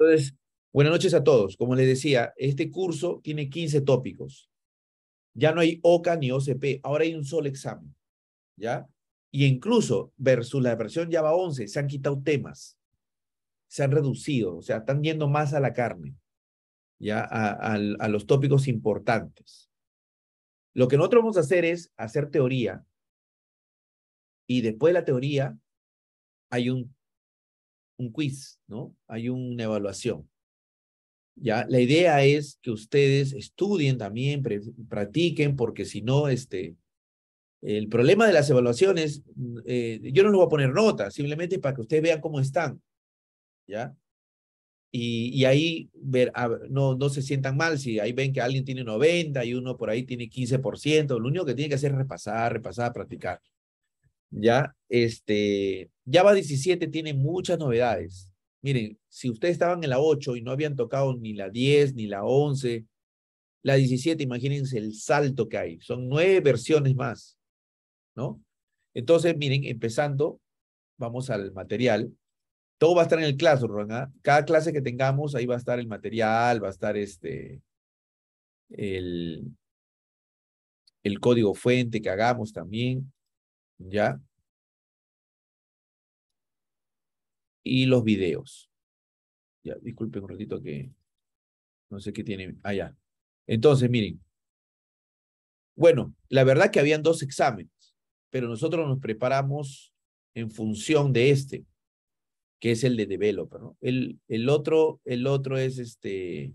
Entonces, buenas noches a todos. Como les decía, este curso tiene 15 tópicos. Ya no hay OCA ni OCP, ahora hay un solo examen. ¿Ya? Y incluso versus la versión Java 11, se han quitado temas, se han reducido, o sea, están yendo más a la carne, ¿ya? A, a los tópicos importantes. Lo que nosotros vamos a hacer es hacer teoría y después de la teoría hay un un quiz, ¿no? Hay una evaluación. ¿ya? La idea es que ustedes estudien también, practiquen, porque si no, este, el problema de las evaluaciones, mm, eh, yo no les voy a poner notas, simplemente para que ustedes vean cómo están, ¿ya? Y, ahí ver, no, no se sientan mal si ahí ven que alguien tiene 90 y uno por ahí tiene 15%, lo único que tiene que hacer es repasar, repasar, practicar. ¿ya? Este, Java 17 tiene muchas novedades. Miren, si ustedes estaban en la 8 y no habían tocado ni la 10 ni la 11, la 17, imagínense el salto que hay. Son nueve versiones más, ¿no? Entonces, miren, empezando, vamos al material. Todo va a estar en el Classroom, Cada clase que tengamos, ahí va a estar el material, va a estar este, el, el código fuente que hagamos también. ¿ya? Y los videos. Ya, disculpen un ratito que no sé qué tiene. allá. Ah, Entonces, miren. Bueno, la verdad que habían dos exámenes, pero nosotros nos preparamos en función de este, que es el de developer, El, el, otro, el otro es este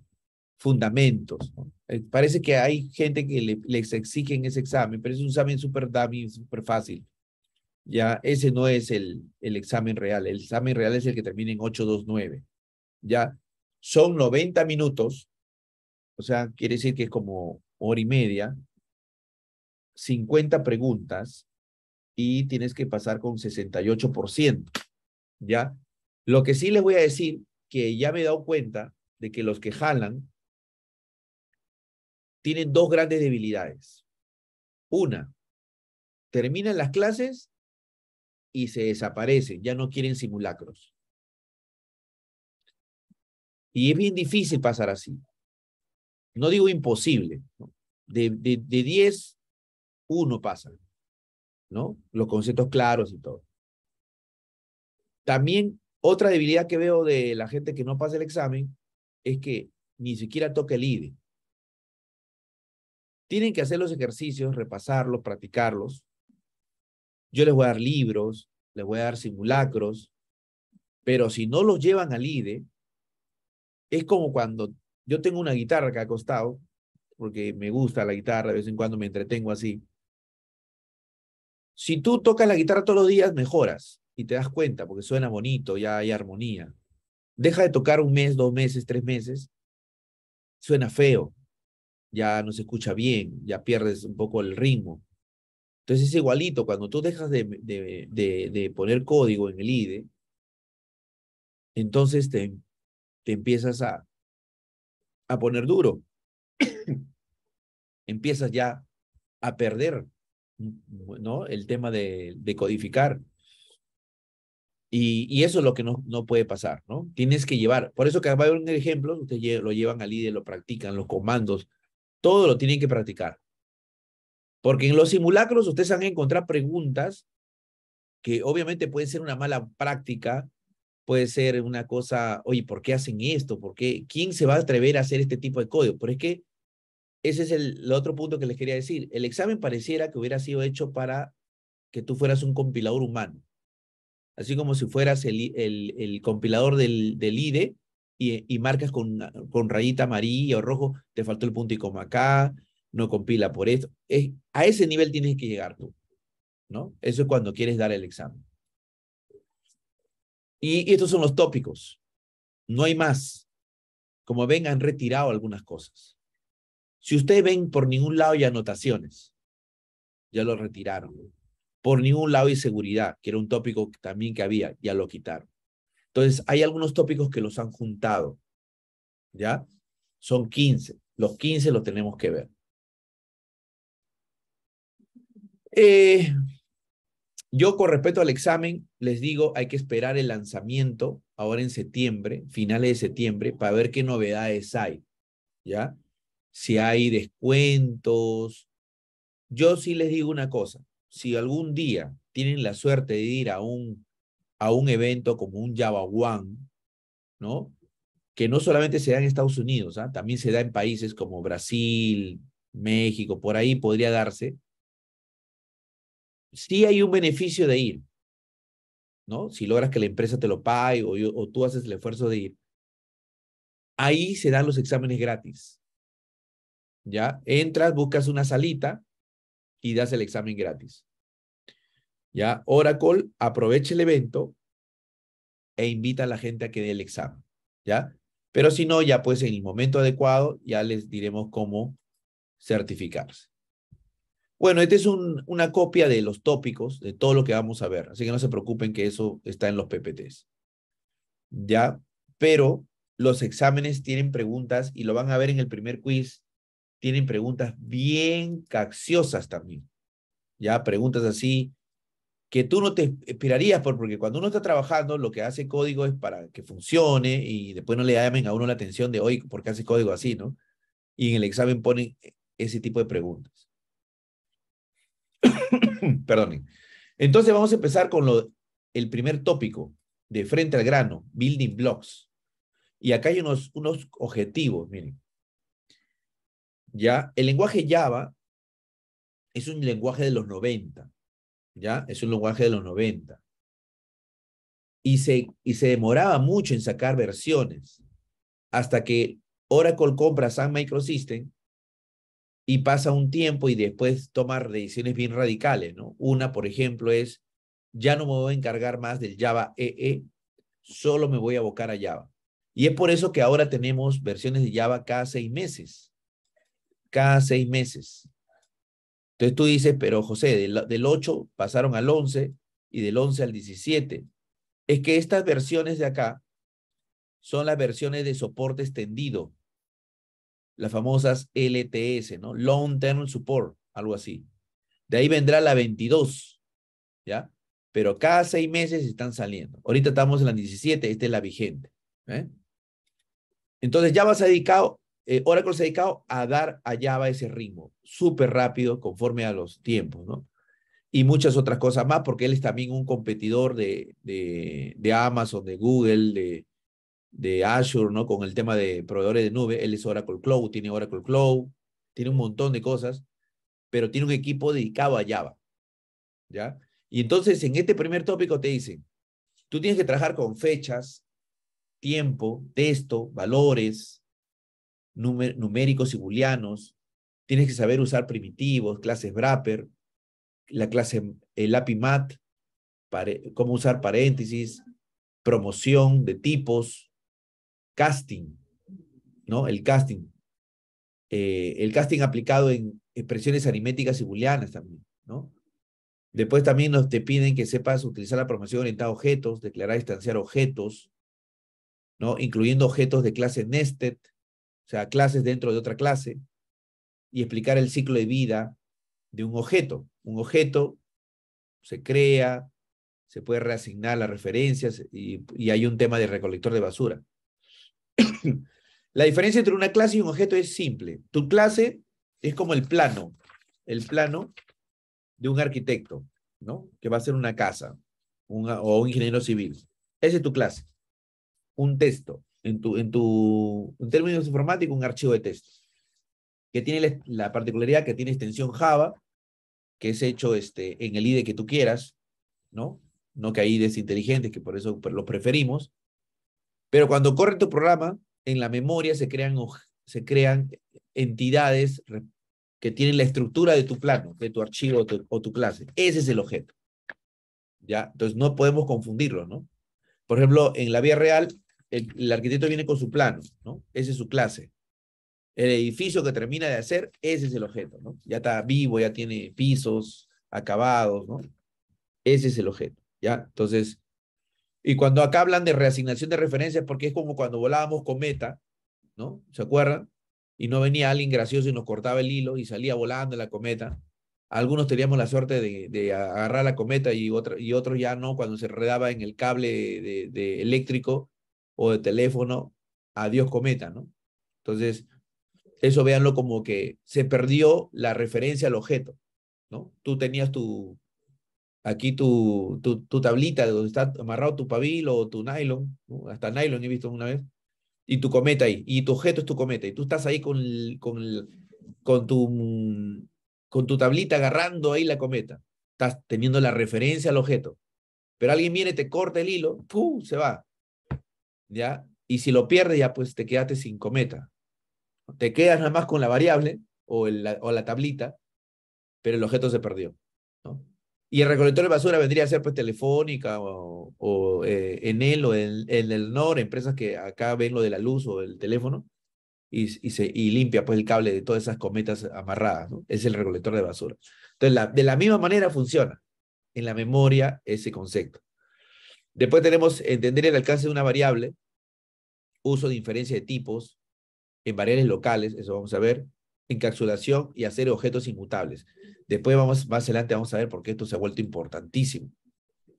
fundamentos. Eh, parece que hay gente que le, les exigen ese examen, pero es un examen súper dummy, súper fácil ya ese no es el, el examen real. El examen real es el que termina en 829. Ya son 90 minutos, o sea, quiere decir que es como hora y media, 50 preguntas y tienes que pasar con 68%. ¿Ya? Lo que sí les voy a decir, que ya me he dado cuenta de que los que jalan tienen dos grandes debilidades. Una, terminan las clases y se desaparecen, ya no quieren simulacros. Y es bien difícil pasar así. No digo imposible. De 10, de, uno pasa. ¿No? Los conceptos claros y todo. También otra debilidad que veo de la gente que no pasa el examen es que ni siquiera toca el IDE. Tienen que hacer los ejercicios, repasarlos, practicarlos, yo les voy a dar libros, les voy a dar simulacros, pero si no los llevan al IDE, es como cuando yo tengo una guitarra que ha costado, porque me gusta la guitarra, de vez en cuando me entretengo así. Si tú tocas la guitarra todos los días, mejoras y te das cuenta, porque suena bonito, ya hay armonía. Deja de tocar un mes, dos meses, tres meses, suena feo, ya no se escucha bien, ya pierdes un poco el ritmo. Entonces es igualito, cuando tú dejas de, poner código en el IDE, entonces te, te empiezas a, a poner duro. empiezas ya a perder mm, ¿no? el tema de, codificar. Y, eso es lo que no, no puede pasar, ¿no? Tienes que llevar. Por eso que va a haber un ejemplo, ustedes lo llevan al IDE, lo practican, los comandos, todo lo tienen que practicar. Porque en los simulacros ustedes van a encontrar preguntas que obviamente pueden ser una mala práctica, puede ser una cosa, oye, ¿por qué hacen esto? ¿Por qué? ¿Quién se va a atrever a hacer este tipo de código? Pero es que ese es el, otro punto que les quería decir. El examen pareciera que hubiera sido hecho para que tú fueras un compilador humano, así como si fueras el, el, compilador del, IDE y, marcas con, con rayita amarilla o rojo, te faltó el punto y coma acá, no compila por eso. a ese nivel tienes que llegar tú, ¿no? Eso es cuando quieres dar el examen. Y, y estos son los tópicos. No hay más. Como ven, han retirado algunas cosas. Si ustedes ven, por ningún lado hay anotaciones. Ya lo retiraron. Por ningún lado hay seguridad, que era un tópico también que había, ya lo quitaron. Entonces, hay algunos tópicos que los han juntado. ¿Ya? Son 15. Los 15 los tenemos que ver. Eh, yo con respecto al examen, les digo, hay que esperar el lanzamiento ahora en septiembre, finales de septiembre, para ver qué novedades hay, ¿ya? Si hay descuentos. Yo sí les digo una cosa, si algún día tienen la suerte de ir a un, a un evento como un Java One, ¿no? Que no solamente se da en Estados Unidos, ¿ah? también se da en países como Brasil, México, por ahí podría darse si hay un beneficio de ir, ¿no? Si logras que la empresa te lo pague o, o tú haces el esfuerzo de ir. Ahí se dan los exámenes gratis. ¿Ya? Entras, buscas una salita y das el examen gratis. ¿Ya? Oracle aprovecha el evento e invita a la gente a que dé el examen. ¿Ya? Pero si no, ya pues en el momento adecuado ya les diremos cómo certificarse. Bueno, esta es una copia de los tópicos, de todo lo que vamos a ver, así que no se preocupen que eso está en los PPTs. ¿Ya? Pero los exámenes tienen preguntas, y lo van a ver en el primer quiz, tienen preguntas bien caxiosas también. ¿Ya? Preguntas así que tú no te espirarías por, porque cuando uno está trabajando, lo que hace código es para que funcione y después no le llamen a uno la atención de hoy, porque hace código así, no? Y en el examen ponen ese tipo de preguntas. Perdonen. Entonces vamos a empezar con lo, el primer tópico, de frente al grano, building blocks. Y acá hay unos, unos objetivos, miren. Ya, el lenguaje Java es un lenguaje de los 90, ya, es un lenguaje de los 90. Y se, y se demoraba mucho en sacar versiones, hasta que Oracle compra Sun Microsystem y pasa un tiempo y después toma decisiones bien radicales, ¿no? Una, por ejemplo, es, ya no me voy a encargar más del Java EE, e, solo me voy a abocar a Java. Y es por eso que ahora tenemos versiones de Java cada seis meses. Cada seis meses. Entonces tú dices, pero José, del, 8 pasaron al 11 y del 11 al 17. Es que estas versiones de acá son las versiones de soporte extendido las famosas LTS, ¿no? Long Term Support, algo así. De ahí vendrá la 22, ¿ya? Pero cada seis meses están saliendo. Ahorita estamos en la 17, esta es la vigente. ¿eh? Entonces Java se ha dedicado, eh, Oracle se ha dedicado a dar a Java ese ritmo, súper rápido, conforme a los tiempos, ¿no? Y muchas otras cosas más, porque él es también un competidor de, de, de Amazon, de Google, de, de Azure, ¿no? Con el tema de proveedores de nube, él es Oracle Cloud, tiene Oracle Cloud, tiene un montón de cosas, pero tiene un equipo dedicado a Java, ¿ya? Y entonces en este primer tópico te dicen, tú tienes que trabajar con fechas, tiempo, texto, valores, numéricos y booleanos, tienes que saber usar primitivos, clases wrapper, la clase el API mat, cómo usar paréntesis, promoción de tipos, casting, ¿no? El casting. Eh, el casting aplicado en expresiones aritméticas y booleanas también, ¿no? Después también nos te piden que sepas utilizar la programación orientada a objetos, declarar y distanciar objetos, ¿no? Incluyendo objetos de clase nested, o sea, clases dentro de otra clase, y explicar el ciclo de vida de un objeto. Un objeto se crea, se puede reasignar las referencias y hay un tema de recolector de basura. La diferencia entre una clase y un objeto es simple. Tu clase es como el plano, el plano de un arquitecto, ¿no? Que va a ser una casa o un ingeniero civil. Esa es tu clase. Un texto. En, tu, en, tu, en términos informáticos, un archivo de texto. Que tiene la particularidad que tiene extensión Java, que es hecho este, en el IDE que tú quieras, ¿no? No que hay IDEs inteligentes, que por eso lo preferimos pero cuando corre tu programa, en la memoria se crean, se crean entidades que tienen la estructura de tu plano, de tu archivo o tu, clase. Ese es el objeto. ¿Ya? Entonces no podemos confundirlo, ¿no? Por ejemplo, en la vía real, el, arquitecto viene con su plano, ¿no? Ese es su clase. El edificio que termina de hacer, ese es el objeto, ¿no? Ya está vivo, ya tiene pisos, acabados, ¿no? Ese es el objeto, ¿ya? Entonces, y cuando acá hablan de reasignación de referencias, porque es como cuando volábamos cometa, ¿no? ¿Se acuerdan? Y no venía alguien gracioso y nos cortaba el hilo y salía volando la cometa. Algunos teníamos la suerte de, de agarrar la cometa y, y otros ya no, cuando se redaba en el cable de, eléctrico o de teléfono, adiós cometa, ¿no? Entonces, eso véanlo como que se perdió la referencia al objeto, ¿no? Tú tenías tu, aquí tu, tu, tu tablita donde está amarrado tu pabilo o tu nylon, hasta nylon he visto una vez, y tu cometa ahí, y tu objeto es tu cometa, y tú estás ahí con, con, con, tu, con tu tablita agarrando ahí la cometa, estás teniendo la referencia al objeto, pero alguien viene, te corta el hilo, ¡pum! se va, ¿ya? Y si lo pierdes, ya pues te quedaste sin cometa. Te quedas nada más con la variable o, la, o la tablita, pero el objeto se perdió, ¿no? Y el recolector de basura vendría a ser pues Telefónica o, eh, en eh, o en, el NOR, empresas que acá ven lo de la luz o el teléfono y, se, limpia pues el cable de todas esas cometas amarradas, ¿no? Es el recolector de basura. Entonces, de la misma manera funciona en la memoria ese concepto. Después tenemos entender el alcance de una variable, uso de inferencia de tipos en variables locales, eso vamos a ver, encapsulación y hacer objetos inmutables. Después vamos más adelante vamos a ver por qué esto se ha vuelto importantísimo.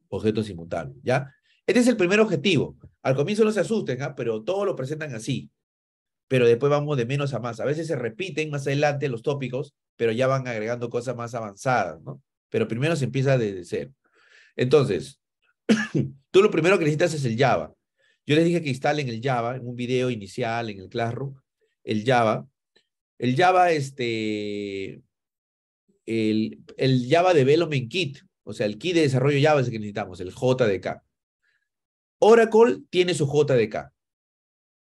Objetos inmutables, ¿ya? Este es el primer objetivo. Al comienzo no se asusten, ¿ah? pero todos lo presentan así. Pero después vamos de menos a más. A veces se repiten más adelante los tópicos, pero ya van agregando cosas más avanzadas, ¿no? Pero primero se empieza desde cero. Entonces, tú lo primero que necesitas es el Java. Yo les dije que instalen el Java en un video inicial en el Classroom, el Java, el Java, este, el, el Java Development Kit, o sea, el kit de desarrollo Java es el que necesitamos, el JDK. Oracle tiene su JDK,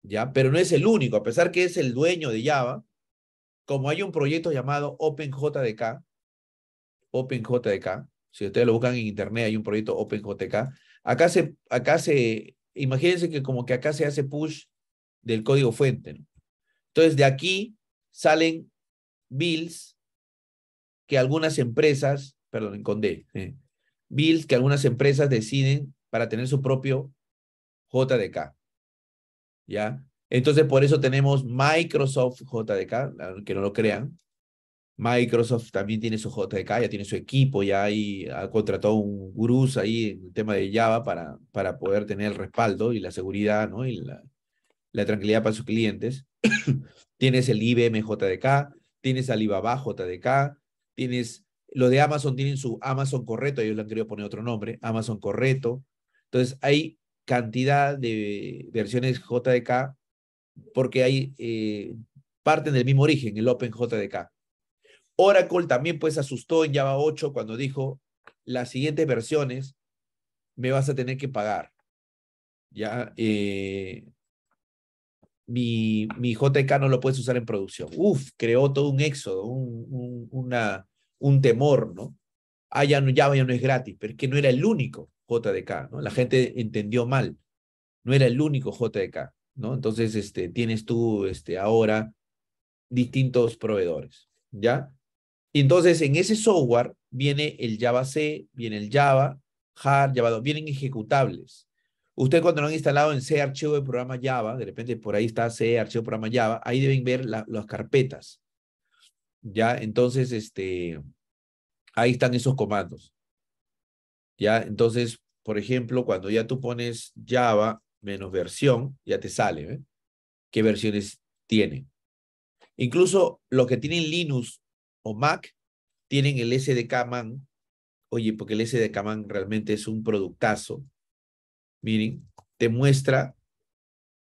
¿ya? Pero no es el único, a pesar que es el dueño de Java, como hay un proyecto llamado OpenJDK, OpenJDK, si ustedes lo buscan en internet, hay un proyecto OpenJDK, acá se, acá se, imagínense que como que acá se hace push del código fuente, Entonces, de aquí salen bills que algunas empresas, perdón, con D, eh, bills que algunas empresas deciden para tener su propio JDK. ¿Ya? Entonces, por eso tenemos Microsoft JDK, que no lo crean. Microsoft también tiene su JDK, ya tiene su equipo, ya ahí ha contratado un gurús ahí en el tema de Java para, para poder tener el respaldo y la seguridad, ¿no? Y la, la tranquilidad para sus clientes. Tienes el IBM JDK, tienes Alibaba JDK, tienes lo de Amazon, tienen su Amazon Correcto, ellos le han querido poner otro nombre, Amazon Correcto. Entonces, hay cantidad de versiones JDK porque hay, eh, parten del mismo origen, el Open JDK. Oracle también pues asustó en Java 8 cuando dijo, las siguientes versiones me vas a tener que pagar. Ya, eh, mi, mi JK no lo puedes usar en producción. Uf, creó todo un éxodo, un, un temor, ¿no? Ah, ya no, ya, ya no es gratis, pero es que no era el único JDK, ¿no? La gente entendió mal, no era el único JDK, ¿no? Entonces, este, tienes tú este, ahora distintos proveedores, ¿ya? Y entonces, en ese software viene el Java C, viene el Java, Hard, Java 2, vienen ejecutables, Usted cuando lo han instalado en C archivo de programa Java, de repente por ahí está C archivo de programa Java, ahí deben ver las carpetas. Ya, entonces, este, ahí están esos comandos. Ya, entonces, por ejemplo, cuando ya tú pones Java menos versión, ya te sale ¿eh? qué versiones tiene. Incluso los que tienen Linux o Mac tienen el SDK man. Oye, porque el SDK man realmente es un productazo miren, te muestra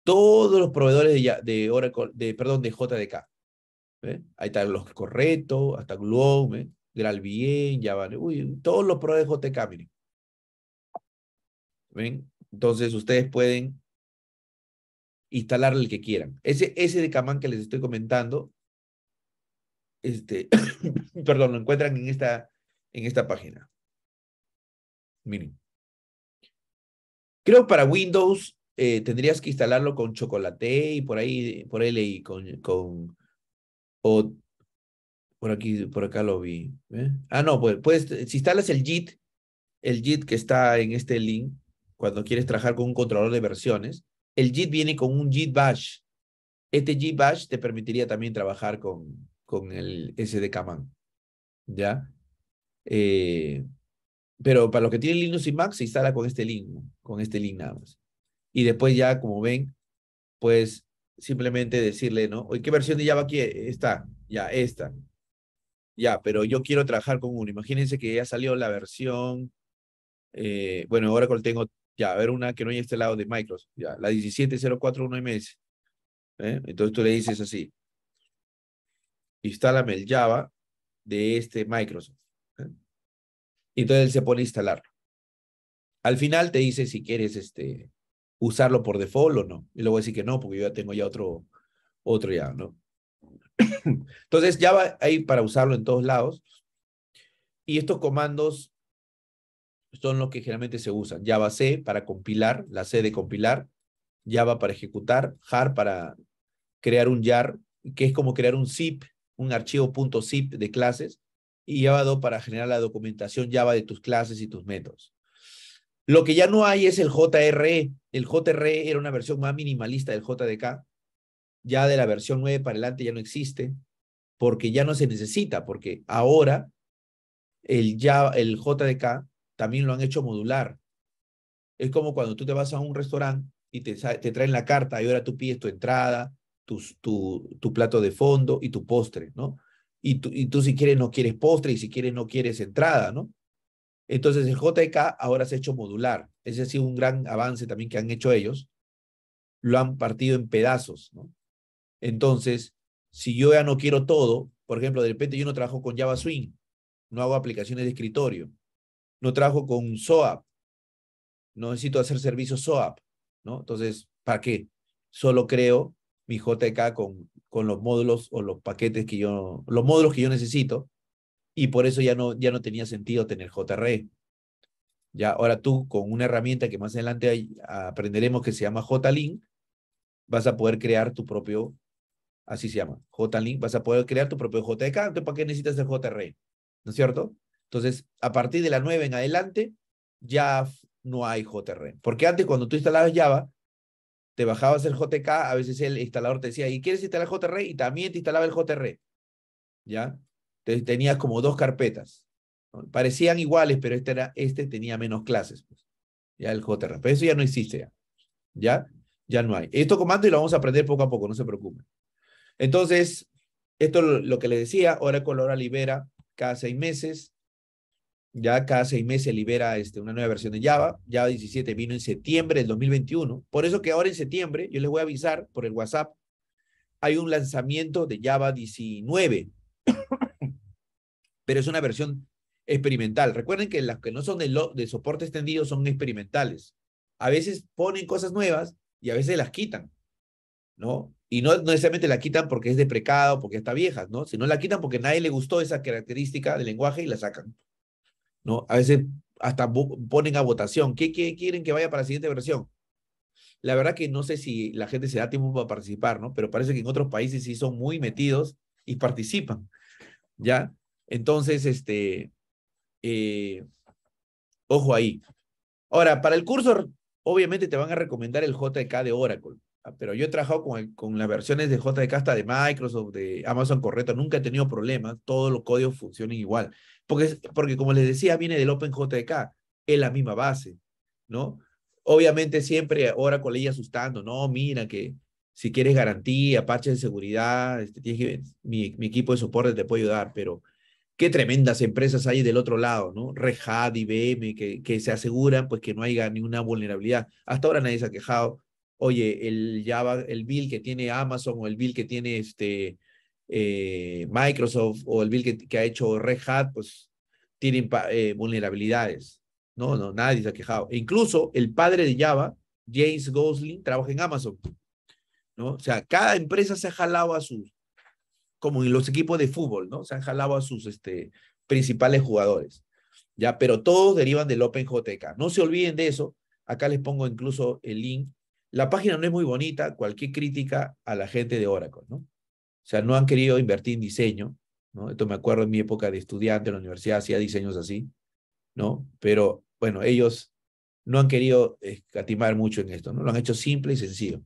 todos los proveedores de, de Oracle, de, perdón, de JDK. Ahí están los correctos, hasta Globe, ¿eh? GraalVM, uy, todos los proveedores de JDK, miren. ¿Ven? Entonces ustedes pueden instalar el que quieran. Ese, ese de Camán que les estoy comentando, este, perdón, lo encuentran en esta, en esta página. Miren. Creo que para Windows eh, tendrías que instalarlo con Chocolate y por ahí, por ahí con, o por aquí, por acá lo vi. ¿eh? Ah, no, pues, pues si instalas el JIT, el JIT que está en este link, cuando quieres trabajar con un controlador de versiones, el JIT viene con un JIT Bash. Este JIT Bash te permitiría también trabajar con, con el SDKman, ¿Ya? Eh, pero para los que tienen Linux y Mac, se instala con este link, con este link nada más. Y después ya, como ven, pues simplemente decirle, ¿no? ¿Qué versión de Java aquí está? Ya, esta. Ya, pero yo quiero trabajar con uno. Imagínense que ya salió la versión, eh, bueno, ahora tengo, ya, a ver una que no hay este lado de Microsoft, ya, la 17041 MS. ¿eh? Entonces tú le dices así, instálame el Java de este Microsoft. Y entonces él se pone a instalarlo. Al final te dice si quieres este, usarlo por default o no. Y luego voy a decir que no, porque yo ya tengo ya otro, otro ya, ¿no? Entonces Java va ahí para usarlo en todos lados. Y estos comandos son los que generalmente se usan. Java C para compilar, la C de compilar, Java para ejecutar, JAR para crear un jar que es como crear un zip, un archivo .zip de clases, y Java para generar la documentación Java de tus clases y tus métodos. Lo que ya no hay es el JRE. El JRE era una versión más minimalista del JDK. Ya de la versión 9 para adelante ya no existe, porque ya no se necesita, porque ahora el, Java, el JDK también lo han hecho modular. Es como cuando tú te vas a un restaurante y te, traen la carta y ahora tú pides tu entrada, tus tu, tu plato de fondo y tu postre, ¿no? y tú, y tú si quieres no quieres postre y si quieres no quieres entrada, ¿no? Entonces el JK ahora se ha hecho modular. Ese ha sido un gran avance también que han hecho ellos. Lo han partido en pedazos, ¿no? Entonces, si yo ya no quiero todo, por ejemplo, de repente yo no trabajo con Java Swing, no hago aplicaciones de escritorio, no trabajo con SOAP, no necesito hacer servicios SOAP, ¿no? Entonces, ¿para qué? Solo creo mi JK con con los módulos o los paquetes que yo, los módulos que yo necesito, y por eso ya no, ya no tenía sentido tener JRE. Ya ahora tú con una herramienta que más adelante aprenderemos que se llama JLink, vas a poder crear tu propio, así se llama, JLink, vas a poder crear tu propio JDK, e entonces ¿para qué necesitas el JRE? ¿No es cierto? Entonces, a partir de la 9 en adelante, ya no hay JRE. Porque antes cuando tú instalabas Java, te bajabas el JK, a veces el instalador te decía, ¿y quieres instalar el JR? Y también te instalaba el JR. ¿Ya? Entonces tenías como dos carpetas. Parecían iguales, pero este, era, este tenía menos clases. Pues, ya el JR. Pero eso ya no existe. Ya. ¿Ya? no hay. Esto comando y lo vamos a aprender poco a poco, no se preocupen. Entonces, esto es lo que les decía, Oracle Colora libera cada seis meses. Ya cada seis meses libera este, una nueva versión de Java. Java 17 vino en septiembre del 2021. Por eso que ahora en septiembre, yo les voy a avisar por el WhatsApp, hay un lanzamiento de Java 19. Pero es una versión experimental. Recuerden que las que no son de, de soporte extendido son experimentales. A veces ponen cosas nuevas y a veces las quitan, ¿no? Y no necesariamente la quitan porque es deprecado, porque está vieja, ¿no? Sino la quitan porque nadie le gustó esa característica del lenguaje y la sacan. ¿no? A veces hasta ponen a votación, ¿qué, quieren que vaya para la siguiente versión? La verdad que no sé si la gente se da tiempo para participar, ¿no? Pero parece que en otros países sí son muy metidos y participan, ¿ya? Entonces, este, eh, ojo ahí. Ahora, para el curso, obviamente te van a recomendar el JK de Oracle, Ah, pero yo he trabajado con, con las versiones de JDK hasta de Microsoft, de Amazon correcto, nunca he tenido problemas, todos los códigos funcionan igual. Porque, porque como les decía, viene del OpenJDK, es la misma base, ¿no? Obviamente siempre ahora con ella asustando, no, mira que si quieres garantía, parches de seguridad, este, mi, equipo de soporte te puede ayudar, pero qué tremendas empresas hay del otro lado, ¿no? Red Hat, IBM, que, que se aseguran pues que no haya ninguna vulnerabilidad. Hasta ahora nadie se ha quejado oye, el Java, el bill que tiene Amazon o el bill que tiene este, eh, Microsoft o el bill que, ha hecho Red Hat, pues tienen eh, vulnerabilidades. No, no, nadie se ha quejado. E incluso el padre de Java, James Gosling, trabaja en Amazon. ¿no? O sea, cada empresa se ha jalado a sus, como en los equipos de fútbol, ¿no? Se han jalado a sus este, principales jugadores. Ya, pero todos derivan del OpenJK. No se olviden de eso. Acá les pongo incluso el link la página no es muy bonita, cualquier crítica a la gente de Oracle, ¿no? O sea, no han querido invertir en diseño, ¿no? Esto me acuerdo en mi época de estudiante en la universidad, hacía diseños así, ¿no? Pero bueno, ellos no han querido escatimar mucho en esto, ¿no? Lo han hecho simple y sencillo,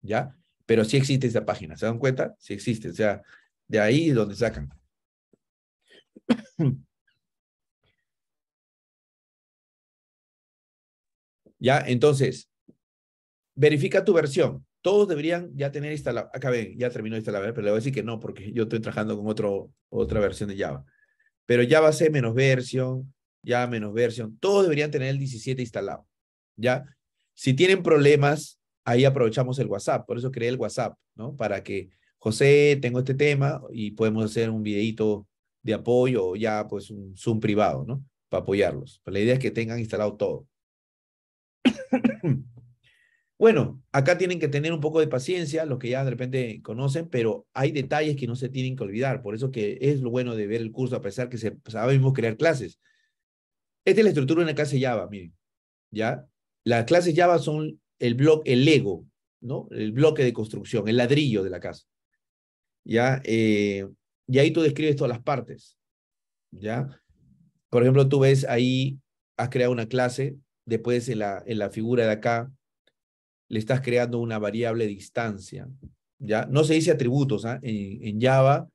¿ya? Pero sí existe esa página, ¿se dan cuenta? Sí existe, o sea, de ahí es donde sacan. ¿Ya? Entonces, verifica tu versión. Todos deberían ya tener instalado. Acá ven, ya terminó de instalar, pero le voy a decir que no, porque yo estoy trabajando con otro, otra versión de Java. Pero Java C menos versión, Java menos versión, todos deberían tener el 17 instalado. ¿Ya? Si tienen problemas, ahí aprovechamos el WhatsApp. Por eso creé el WhatsApp, ¿no? Para que, José, tengo este tema y podemos hacer un videito de apoyo o ya pues un Zoom privado, ¿no? Para apoyarlos. Pues la idea es que tengan instalado todo. Bueno, acá tienen que tener un poco de paciencia, los que ya de repente conocen, pero hay detalles que no se tienen que olvidar. Por eso que es lo bueno de ver el curso, a pesar que se, sabemos crear clases. Esta es la estructura de una clase Java, miren. ¿Ya? Las clases Java son el bloque, el Lego, ¿no? El bloque de construcción, el ladrillo de la casa. ¿Ya? Eh, y ahí tú describes todas las partes. ¿Ya? Por ejemplo, tú ves ahí, has creado una clase, después en la, en la figura de acá le estás creando una variable distancia. ¿ya? No se dice atributos. ¿ah? En, Java,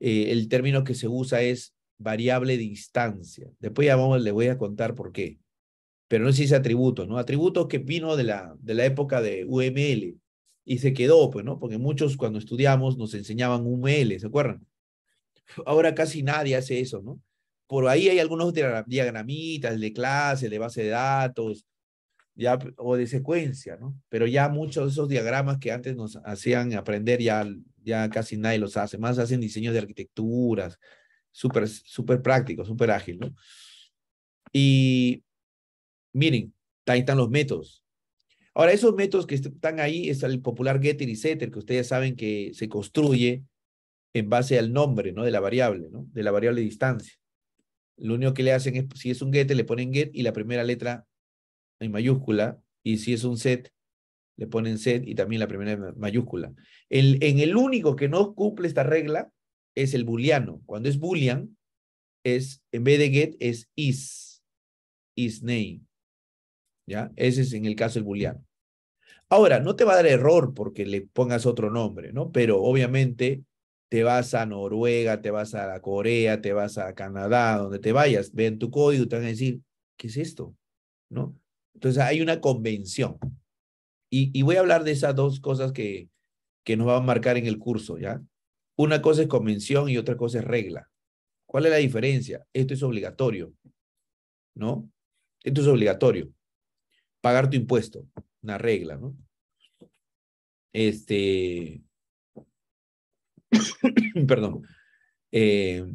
eh, el término que se usa es variable distancia. Después ya vamos, le voy a contar por qué. Pero no se dice atributos, ¿no? Atributos que vino de la, de la época de UML y se quedó, pues, ¿no? Porque muchos cuando estudiamos nos enseñaban UML, ¿se acuerdan? Ahora casi nadie hace eso, ¿no? Por ahí hay algunos diagramitas de clase, de base de datos, o de secuencia, ¿no? Pero ya muchos de esos diagramas que antes nos hacían aprender, ya, ya casi nadie los hace, más hacen diseños de arquitecturas, súper super práctico, súper ágil, ¿no? Y miren, ahí están los métodos. Ahora, esos métodos que están ahí es el popular getter y setter, que ustedes saben que se construye en base al nombre, ¿no? De la variable, ¿no? De la variable distancia. Lo único que le hacen es, si es un getter, le ponen get y la primera letra en mayúscula, y si es un set, le ponen set y también la primera mayúscula. El, en el único que no cumple esta regla es el booleano. Cuando es boolean, es, en vez de get, es is, is name. ¿Ya? Ese es en el caso el booleano. Ahora, no te va a dar error porque le pongas otro nombre, ¿no? Pero obviamente te vas a Noruega, te vas a Corea, te vas a Canadá, donde te vayas, ven tu código, te van a decir, ¿qué es esto? ¿No? Entonces hay una convención. Y, voy a hablar de esas dos cosas que, que nos van a marcar en el curso, ¿ya? Una cosa es convención y otra cosa es regla. ¿Cuál es la diferencia? Esto es obligatorio, ¿no? Esto es obligatorio. Pagar tu impuesto, una regla, ¿no? Este, perdón. Eh,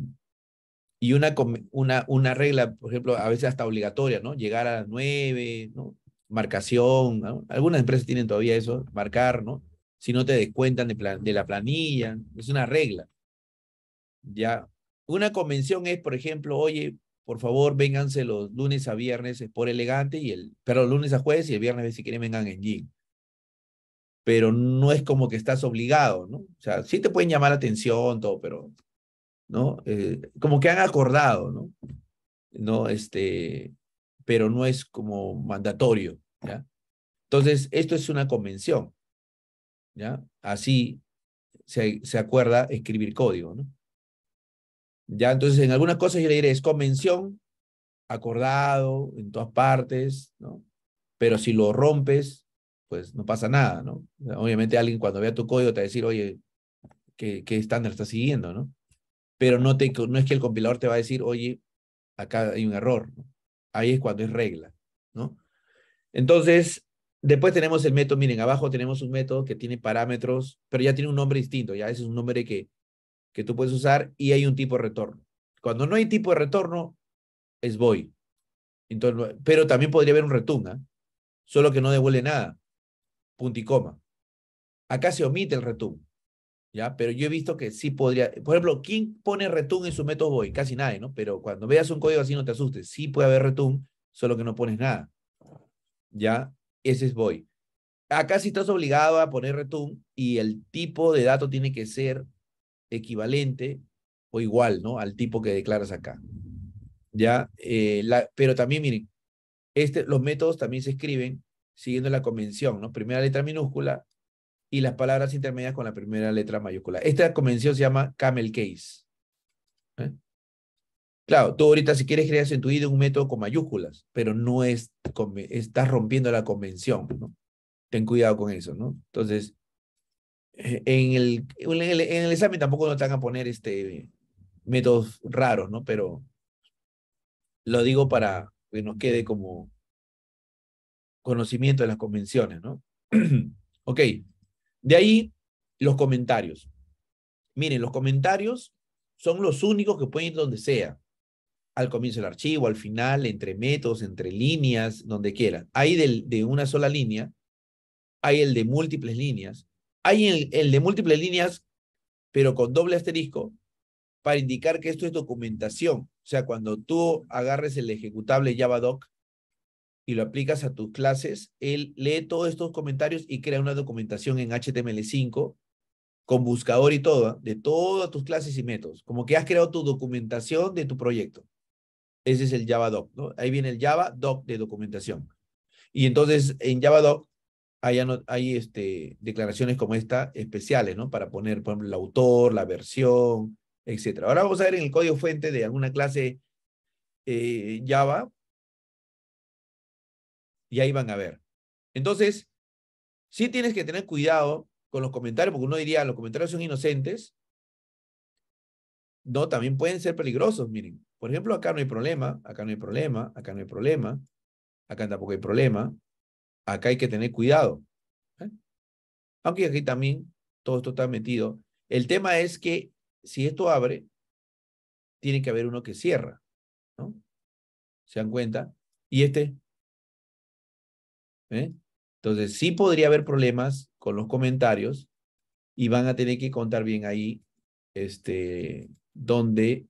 y una, una, una regla, por ejemplo, a veces hasta obligatoria, ¿no? Llegar a las nueve, ¿no? Marcación, ¿no? algunas empresas tienen todavía eso, marcar, ¿no? Si no te descuentan de, de la planilla, es una regla. Ya, una convención es, por ejemplo, oye, por favor, vénganse los lunes a viernes por elegante y el, pero lunes a jueves y el viernes si quieren vengan en jean. Pero no es como que estás obligado, ¿no? O sea, sí te pueden llamar la atención, todo, pero ¿no? Eh, como que han acordado, ¿no? No, este, pero no es como mandatorio, ¿ya? Entonces, esto es una convención, ¿ya? Así se, acuerda escribir código, ¿no? Ya, entonces, en algunas cosas yo le diré, es convención, acordado, en todas partes, ¿no? Pero si lo rompes, pues no pasa nada, ¿no? Obviamente alguien cuando vea tu código te va a decir, oye, ¿qué, qué estándar estás siguiendo, no? pero no, te, no es que el compilador te va a decir, oye, acá hay un error. Ahí es cuando es regla, ¿no? Entonces, después tenemos el método, miren, abajo tenemos un método que tiene parámetros, pero ya tiene un nombre distinto, ya ese es un nombre que, que tú puedes usar y hay un tipo de retorno. Cuando no hay tipo de retorno, es voy. Entonces, pero también podría haber un return, solo que no devuelve nada, punto y coma. Acá se omite el return. Pero yo he visto que sí podría, por ejemplo, ¿quién pone retún en su método boy? Casi nadie, ¿no? Pero cuando veas un código así no te asustes, sí puede haber retún, solo que no pones nada, ¿ya? Ese es boy. Acá sí estás obligado a poner retún y el tipo de dato tiene que ser equivalente o igual, ¿no? Al tipo que declaras acá. ¿Ya? Eh, la, pero también, miren, este, los métodos también se escriben siguiendo la convención, ¿no? Primera letra minúscula, y las palabras intermedias con la primera letra mayúscula. Esta convención se llama Camel Case. ¿eh? Claro, tú ahorita si quieres creas en tu ID un método con mayúsculas, pero no es, estás rompiendo la convención, ¿no? Ten cuidado con eso, ¿no? Entonces, eh, en el, en el, examen tampoco nos van a poner este, métodos raros, ¿no? Pero lo digo para que nos quede como conocimiento de las convenciones, ¿no? ok. De ahí los comentarios. Miren, los comentarios son los únicos que pueden ir donde sea. Al comienzo del archivo, al final, entre métodos, entre líneas, donde quiera. Hay de una sola línea, hay el de múltiples líneas, hay el, el de múltiples líneas, pero con doble asterisco, para indicar que esto es documentación. O sea, cuando tú agarres el ejecutable Javadoc, y lo aplicas a tus clases, él lee todos estos comentarios y crea una documentación en HTML5 con buscador y todo, ¿ah? de todas tus clases y métodos. Como que has creado tu documentación de tu proyecto. Ese es el JavaDoc, ¿no? Ahí viene el JavaDoc de documentación. Y entonces en JavaDoc hay, hay este, declaraciones como esta especiales, ¿no? Para poner, por ejemplo, el autor, la versión, etc. Ahora vamos a ver en el código fuente de alguna clase eh, Java y ahí van a ver. Entonces, sí tienes que tener cuidado con los comentarios, porque uno diría, los comentarios son inocentes. No, también pueden ser peligrosos, miren. Por ejemplo, acá no hay problema, acá no hay problema, acá no hay problema, acá tampoco hay problema, acá hay que tener cuidado. ¿eh? Aunque aquí también todo esto está metido. El tema es que si esto abre, tiene que haber uno que cierra, ¿no? ¿Se dan cuenta? Y este ¿eh? Entonces, sí podría haber problemas con los comentarios y van a tener que contar bien ahí este, dónde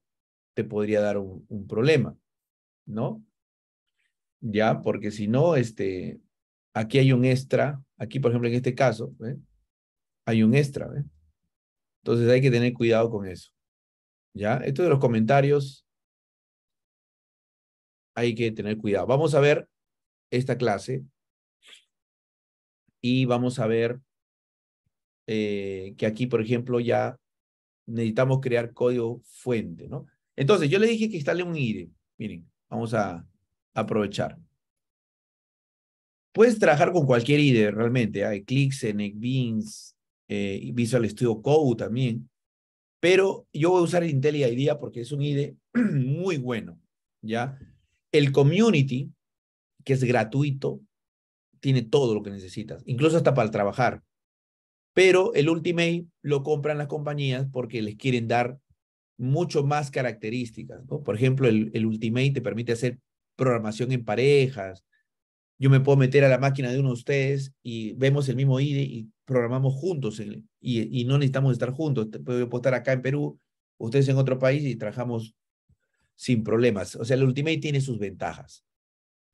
te podría dar un, problema, ¿no? Ya, porque si no, este, aquí hay un extra, aquí por ejemplo en este caso, ¿eh? hay un extra, ¿eh? Entonces hay que tener cuidado con eso. ¿Ya? Esto de los comentarios, hay que tener cuidado. Vamos a ver esta clase y vamos a ver eh, que aquí, por ejemplo, ya necesitamos crear código fuente, ¿no? Entonces, yo le dije que instale un IDE. Miren, vamos a aprovechar. Puedes trabajar con cualquier IDE realmente, ¿eh? Hay Eclipse, NetBeans, eh, Visual Studio Code también, pero yo voy a usar IntelliJ IDEA porque es un IDE muy bueno, ¿ya? El community, que es gratuito, tiene todo lo que necesitas, incluso hasta para trabajar. Pero el Ultimate lo compran las compañías porque les quieren dar mucho más características. Por ejemplo, el, Ultimate te permite hacer programación en parejas. Yo me puedo meter a la máquina de uno de ustedes y vemos el mismo IDE y programamos juntos y, no necesitamos estar juntos. Yo puedo estar acá en Perú, ustedes en otro país y trabajamos sin problemas. O sea, el Ultimate tiene sus ventajas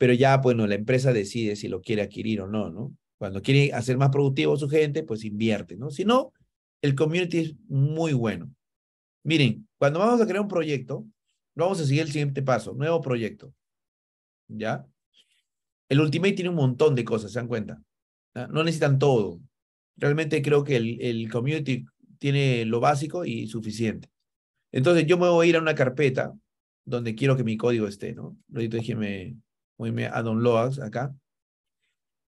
pero ya, bueno, la empresa decide si lo quiere adquirir o no, ¿no? Cuando quiere hacer más productivo su gente, pues invierte, ¿no? Si no, el community es muy bueno. Miren, cuando vamos a crear un proyecto, vamos a seguir el siguiente paso, nuevo proyecto. ¿Ya? El Ultimate tiene un montón de cosas, ¿se dan cuenta? No, necesitan todo. Realmente creo que el, el community tiene lo básico y suficiente. Entonces yo me voy a ir a una carpeta donde quiero que mi código esté, ¿no? Luego déjeme voy a Don a acá.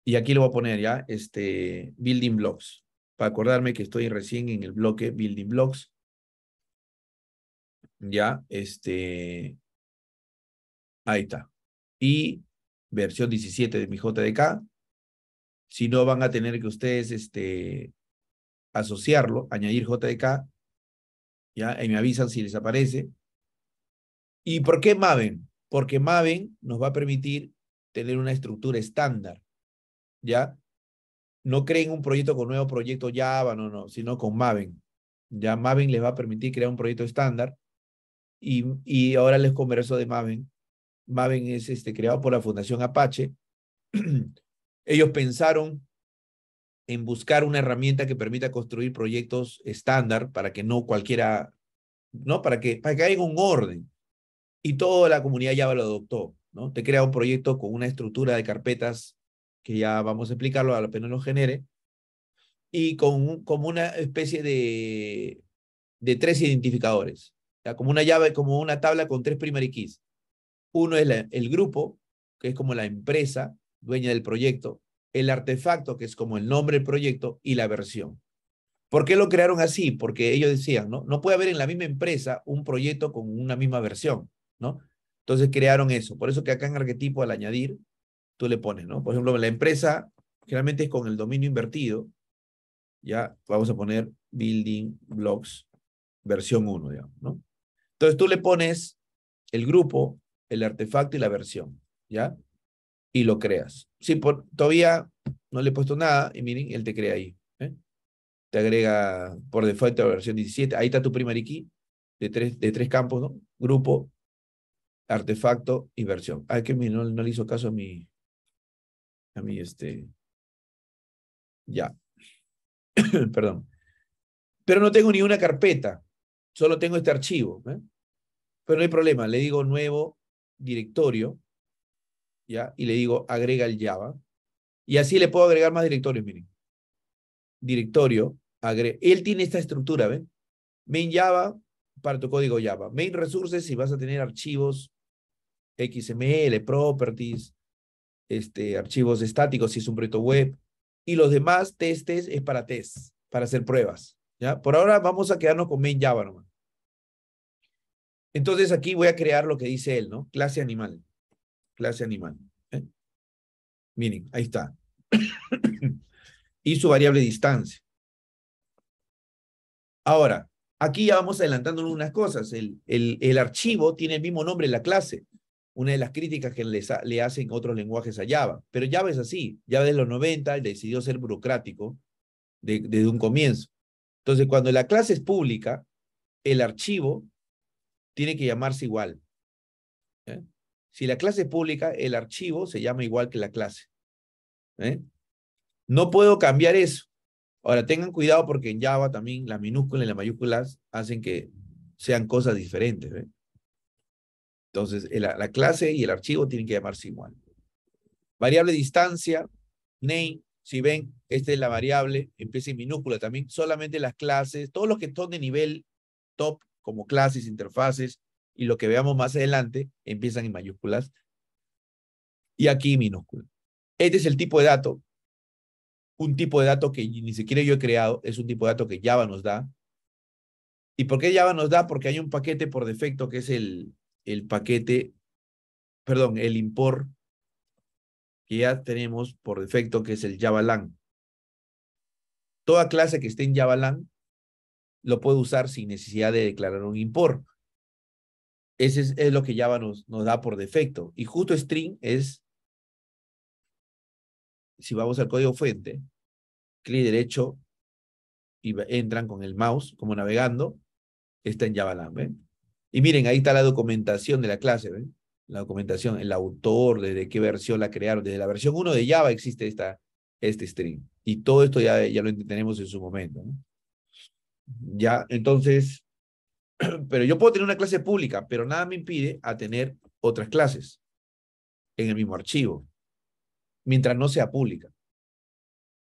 Y aquí lo voy a poner ya, este, Building Blocks, para acordarme que estoy recién en el bloque Building Blocks. Ya, este, ahí está. Y versión 17 de mi JDK. Si no, van a tener que ustedes, este, asociarlo, añadir JDK. Ya, y me avisan si les aparece. ¿Y por qué Maven? porque Maven nos va a permitir tener una estructura estándar, ¿ya? No creen un proyecto con nuevo proyecto Java, no, no, sino con Maven. Ya Maven les va a permitir crear un proyecto estándar y, y ahora les converso de Maven. Maven es este, creado por la Fundación Apache. Ellos pensaron en buscar una herramienta que permita construir proyectos estándar para que no cualquiera, no, para que, para que haya un orden y toda la comunidad ya lo adoptó. ¿no? Te crea un proyecto con una estructura de carpetas que ya vamos a explicarlo a la pena lo genere, y con, como una especie de, de tres identificadores, como una llave, como una tabla con tres primary keys. Uno es el grupo, que es como la empresa dueña del proyecto, el artefacto, que es como el nombre del proyecto, y la versión. ¿Por qué lo crearon así? Porque ellos decían, ¿no? No puede haber en la misma empresa un proyecto con una misma versión. ¿no? Entonces crearon eso. Por eso que acá en arquetipo, al añadir, tú le pones, ¿no? Por ejemplo, la empresa generalmente es con el dominio invertido. Ya vamos a poner building blocks versión 1, digamos, ¿no? Entonces tú le pones el grupo, el artefacto y la versión, ¿ya? Y lo creas. Sí, todavía no le he puesto nada, y miren, él te crea ahí. ¿eh? Te agrega por defecto la versión 17. Ahí está tu primary key de tres, de tres campos, ¿no? Grupo, artefacto y versión. Ay, que no, le hizo caso a mi, a mi, este, ya, perdón. Pero no tengo ni una carpeta, solo tengo este archivo. ¿eh? Pero no hay problema, le digo nuevo directorio, ¿ya? Y le digo agrega el Java. Y así le puedo agregar más directorios, miren. Directorio, agre él tiene esta estructura, ¿ven? Main Java para tu código Java. Main Resources si vas a tener archivos XML, properties, este, archivos estáticos si es un proyecto web. Y los demás testes es para test, para hacer pruebas. ¿ya? Por ahora vamos a quedarnos con main Java Entonces aquí voy a crear lo que dice él, ¿no? Clase animal. Clase animal. ¿eh? Miren, ahí está. y su variable distancia. Ahora, aquí ya vamos adelantando unas cosas. El, el, el, archivo tiene el mismo nombre la clase una de las críticas que le hacen otros lenguajes a Java. Pero Java es así. Java de los 90 decidió ser burocrático desde un comienzo. Entonces, cuando la clase es pública, el archivo tiene que llamarse igual. ¿eh? Si la clase es pública, el archivo se llama igual que la clase. ¿eh? No puedo cambiar eso. Ahora, tengan cuidado porque en Java también las minúsculas y las mayúsculas hacen que sean cosas diferentes. ¿eh? Entonces, la clase y el archivo tienen que llamarse igual. Variable distancia, name, si ven, esta es la variable, empieza en minúscula también, solamente las clases, todos los que son de nivel top, como clases, interfaces, y lo que veamos más adelante, empiezan en mayúsculas. Y aquí minúscula. Este es el tipo de dato, un tipo de dato que ni siquiera yo he creado, es un tipo de dato que Java nos da. ¿Y por qué Java nos da? Porque hay un paquete por defecto que es el, el paquete, perdón, el import que ya tenemos por defecto, que es el lang Toda clase que esté en lang lo puede usar sin necesidad de declarar un import. Ese es, lo que Java nos, nos da por defecto. Y justo string es, si vamos al código fuente, clic derecho y entran con el mouse como navegando, está en JavaLang. ¿ven? Y miren, ahí está la documentación de la clase, La documentación, el autor, desde qué versión la crearon. Desde la versión 1 de Java existe esta, este string. Y todo esto ya, ya lo entendemos en su momento. Ya, entonces, pero yo puedo tener una clase pública, pero nada me impide a tener otras clases en el mismo archivo, mientras no sea pública.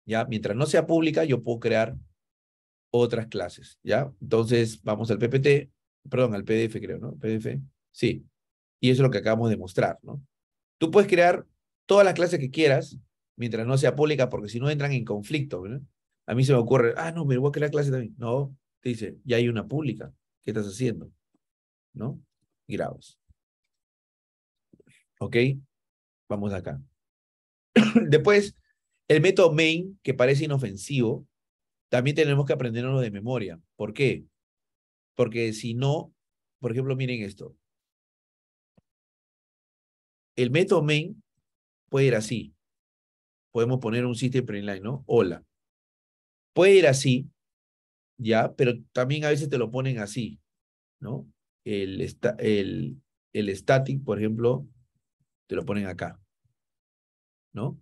Ya, mientras no sea pública, yo puedo crear otras clases, ¿ya? Entonces, vamos al PPT perdón, al PDF creo, ¿no? PDF, sí. Y eso es lo que acabamos de mostrar, ¿no? Tú puedes crear todas las clases que quieras, mientras no sea pública, porque si no entran en conflicto, ¿verdad? A mí se me ocurre, ah, no, me voy a crear clase también. No, te dice, ya hay una pública, ¿qué estás haciendo? ¿No? Grados. ¿Ok? Vamos acá. Después, el método main, que parece inofensivo, también tenemos que aprenderlo de memoria. ¿Por qué? Porque si no, por ejemplo, miren esto. El método main puede ir así. Podemos poner un sitio printline, ¿no? Hola. Puede ir así, ya, pero también a veces te lo ponen así, ¿no? El, el, el static, por ejemplo, te lo ponen acá, ¿no?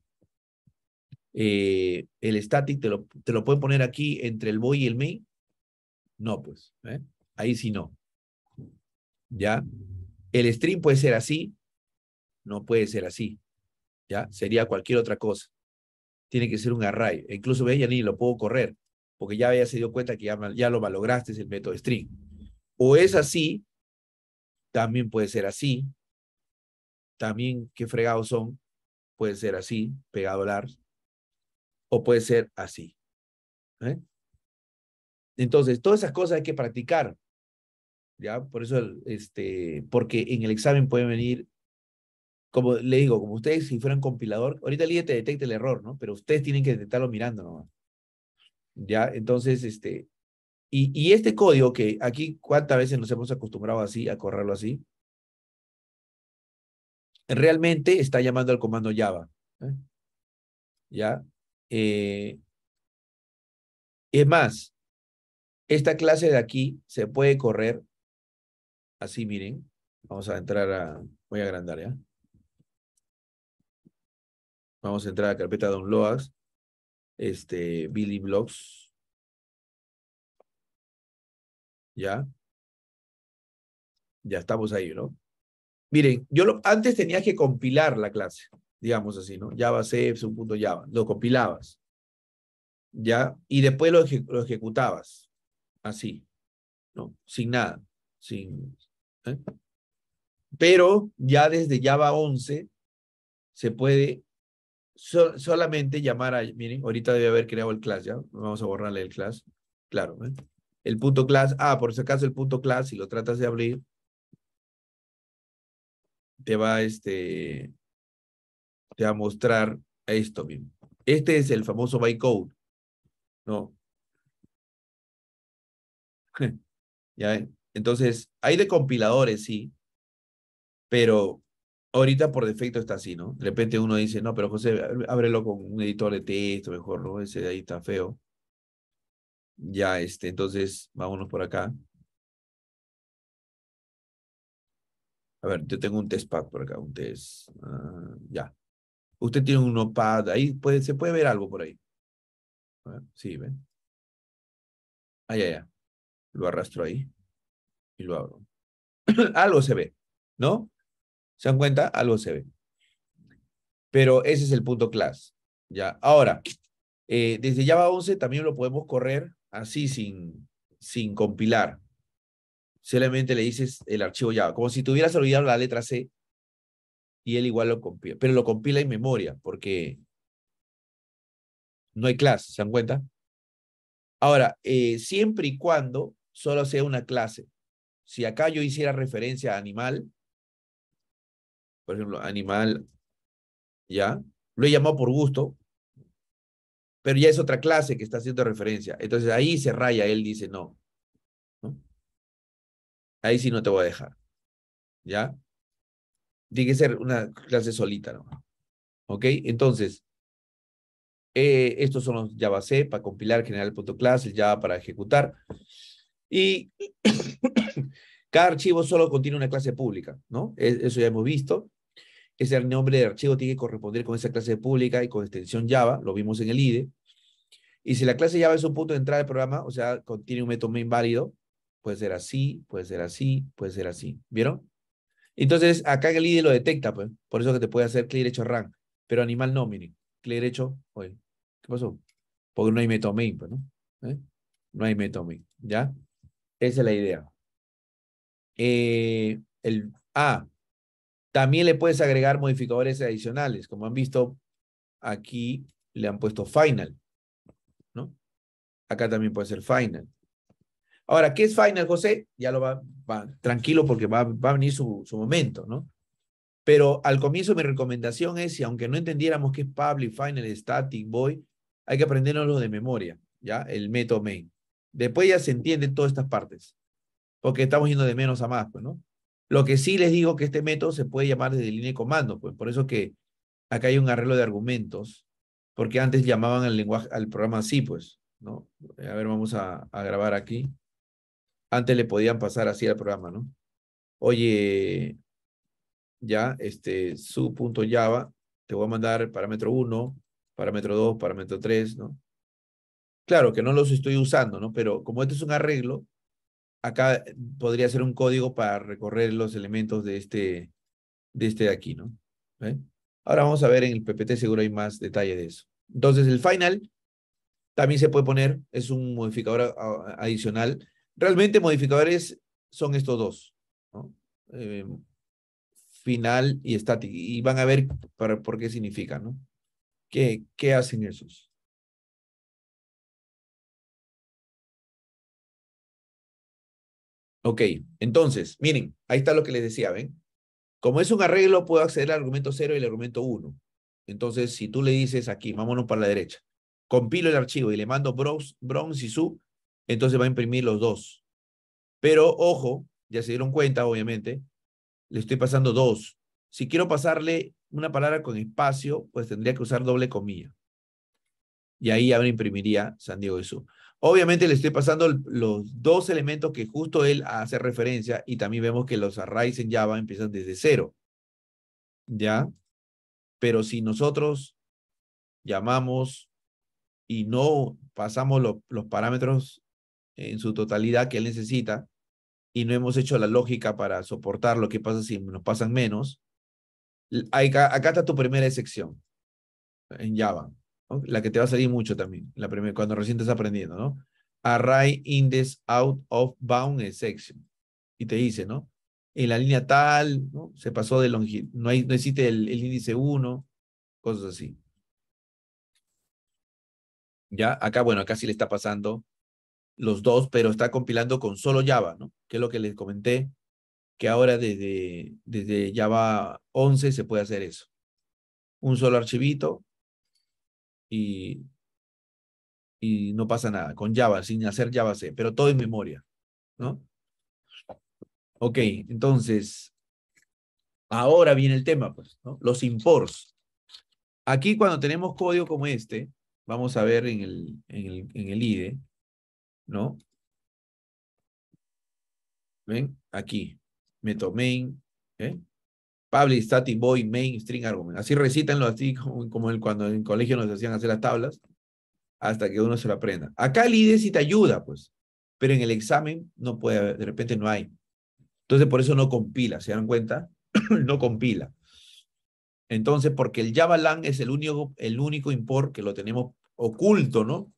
Eh, el static te lo, te lo pueden poner aquí entre el boy y el main. No, pues. ¿eh? Ahí sí no. ¿Ya? El stream puede ser así, no puede ser así. ¿Ya? Sería cualquier otra cosa. Tiene que ser un array. E incluso ve, ya ni lo puedo correr, porque ya había se dio cuenta que ya, lo malograste es el método string. O es así, también puede ser así. También, qué fregados son, puede ser así, pegado al ar, o puede ser así. ¿eh? Entonces, todas esas cosas hay que practicar. ¿ya? Por eso, este, porque en el examen puede venir, como le digo, como ustedes si fueran compilador, ahorita el IDE te detecta el error, ¿no? Pero ustedes tienen que detectarlo mirando nomás. ¿Ya? Entonces, este, y, y este código que aquí, ¿cuántas veces nos hemos acostumbrado así, a correrlo así? Realmente está llamando al comando Java. ¿eh? ¿Ya? Eh, es más, esta clase de aquí se puede correr Así miren, vamos a entrar a, voy a agrandar ya. Vamos a entrar a carpeta loas este, Billy Blocks. Ya. Ya estamos ahí, ¿no? Miren, yo antes tenía que compilar la clase, digamos así, ¿no? Java C, punto Java, lo compilabas. ¿Ya? Y después lo, lo ejecutabas, así, ¿no? Sin nada, sin, ¿eh? Pero ya desde Java 11 se puede solamente llamar a, miren, ahorita debe haber creado el class, ¿ya? Vamos a borrarle el class, claro. ¿eh? El punto class, ah, por si acaso el punto class, y lo tratas de abrir, te va, este, te va a mostrar esto mismo. Este es el famoso bytecode, ¿no? ya, ¿eh? Entonces, hay de compiladores, sí, pero ahorita por defecto está así, ¿no? De repente uno dice, no, pero José, ábrelo con un editor de texto, mejor, ¿no? Ese de ahí está feo. Ya, este, entonces, vámonos por acá. A ver, yo tengo un test pad por acá, un test. Ah, ya. Usted tiene un notepad, ahí se puede ver algo por ahí. sí, ven. Ah, ya, ya. Lo arrastro ahí y lo abro. algo se ve, ¿no? ¿Se dan cuenta? Algo se ve. Pero ese es el punto class. Ya. Ahora, eh, desde Java 11 también lo podemos correr así sin, sin compilar. Solamente le dices el archivo Java, como si tuvieras olvidado la letra C y él igual lo compila, pero lo compila en memoria porque no hay clase, ¿se dan cuenta? Ahora, eh, siempre y cuando solo sea una clase, si acá yo hiciera referencia a animal, por ejemplo, animal, ¿ya? Lo he llamado por gusto, pero ya es otra clase que está haciendo referencia. Entonces ahí se raya, él dice, no, Ahí sí no te voy a dejar, ¿ya? Tiene que ser una clase solita, ¿no? ¿Ok? Entonces, eh, estos son los Java C para compilar general.class, el Java para ejecutar. Y cada archivo solo contiene una clase pública, ¿no? E-, eso ya hemos visto. Ese nombre de archivo tiene que corresponder con esa clase pública y con extensión Java, lo vimos en el IDE. Y si la clase Java es un punto de entrada del programa, o sea, contiene un método main válido, puede ser así, puede ser así, puede ser así. ¿Vieron? Entonces, acá el IDE lo detecta, pues. Por eso que te puede hacer clic derecho run. Pero animal no, miren. Clic derecho, oye, ¿qué pasó? Porque no hay método main, pues, ¿no? ¿Eh? No hay método main, ¿ya? Esa es la idea. Eh, el, A. Ah, también le puedes agregar modificadores adicionales. Como han visto, aquí le han puesto final. ¿no? Acá también puede ser final. Ahora, ¿qué es final, José? Ya lo va, va tranquilo porque va, va a venir su, momento, ¿no? Pero al comienzo mi recomendación es, si aunque no entendiéramos qué es public, final, static, void, hay que aprendernos de memoria, ¿ya? El método main. Después ya se entienden todas estas partes, porque estamos yendo de menos a más, pues, ¿no? Lo que sí les digo que este método se puede llamar desde línea de comando, pues por eso que acá hay un arreglo de argumentos, porque antes llamaban al lenguaje, al programa así, pues, ¿no? A ver, vamos a, grabar aquí. Antes le podían pasar así al programa, ¿no? Oye, ya, este, su.java, te voy a mandar parámetro 1, parámetro 2, parámetro 3, ¿no? Claro que no los estoy usando, ¿no? Pero como este es un arreglo, acá podría ser un código para recorrer los elementos de este de, este de aquí, ¿no? ¿Eh? Ahora vamos a ver en el PPT, seguro hay más detalle de eso. Entonces, el final también se puede poner, es un modificador ah, adicional. Realmente modificadores son estos dos, ¿no? Eh, final y estático. Y van a ver por qué significa, ¿no? ¿Qué, qué hacen esos? Ok, entonces, miren, ahí está lo que les decía, ¿ven? Como es un arreglo, puedo acceder al argumento 0 y el argumento 1. Entonces, si tú le dices aquí, vámonos para la derecha, compilo el archivo y le mando bros, y Su, entonces va a imprimir los dos. Pero, ojo, ya se dieron cuenta, obviamente, le estoy pasando dos. Si quiero pasarle una palabra con espacio, pues tendría que usar doble comilla. Y ahí ahora imprimiría San Diego de Su. Obviamente le estoy pasando los dos elementos que justo él hace referencia y también vemos que los arrays en Java empiezan desde cero. ¿Ya? Pero si nosotros llamamos y no pasamos los parámetros en su totalidad que él necesita y no hemos hecho la lógica para soportar lo que pasa si nos pasan menos, acá está tu primera excepción en Java la que te va a salir mucho también, la primera, cuando recién estás aprendiendo, ¿no? Array index out of bound section. Y te dice, ¿no? En la línea tal, ¿no? Se pasó de longitud, no, hay, existe el, índice 1, cosas así. Ya, acá, bueno, acá sí le está pasando los dos, pero está compilando con solo Java, ¿no? Que es lo que les comenté, que ahora desde, desde Java 11 se puede hacer eso. Un solo archivito y, no pasa nada con Java, sin hacer Java C, pero todo en memoria, ¿no? Ok, entonces, ahora viene el tema, pues, ¿no? Los imports. Aquí cuando tenemos código como este, vamos a ver en el, en el, en el IDE, ¿no? ¿Ven? Aquí, main, ¿eh? Public Static Boy string, Argument. Así recítanlo, así como, el, cuando en colegio nos hacían hacer las tablas, hasta que uno se lo aprenda. Acá el IDE sí te ayuda, pues, pero en el examen no puede haber, de repente no hay. Entonces, por eso no compila, ¿se dan cuenta? no compila. Entonces, porque el Java lang es el único, el único import que lo tenemos oculto, ¿no?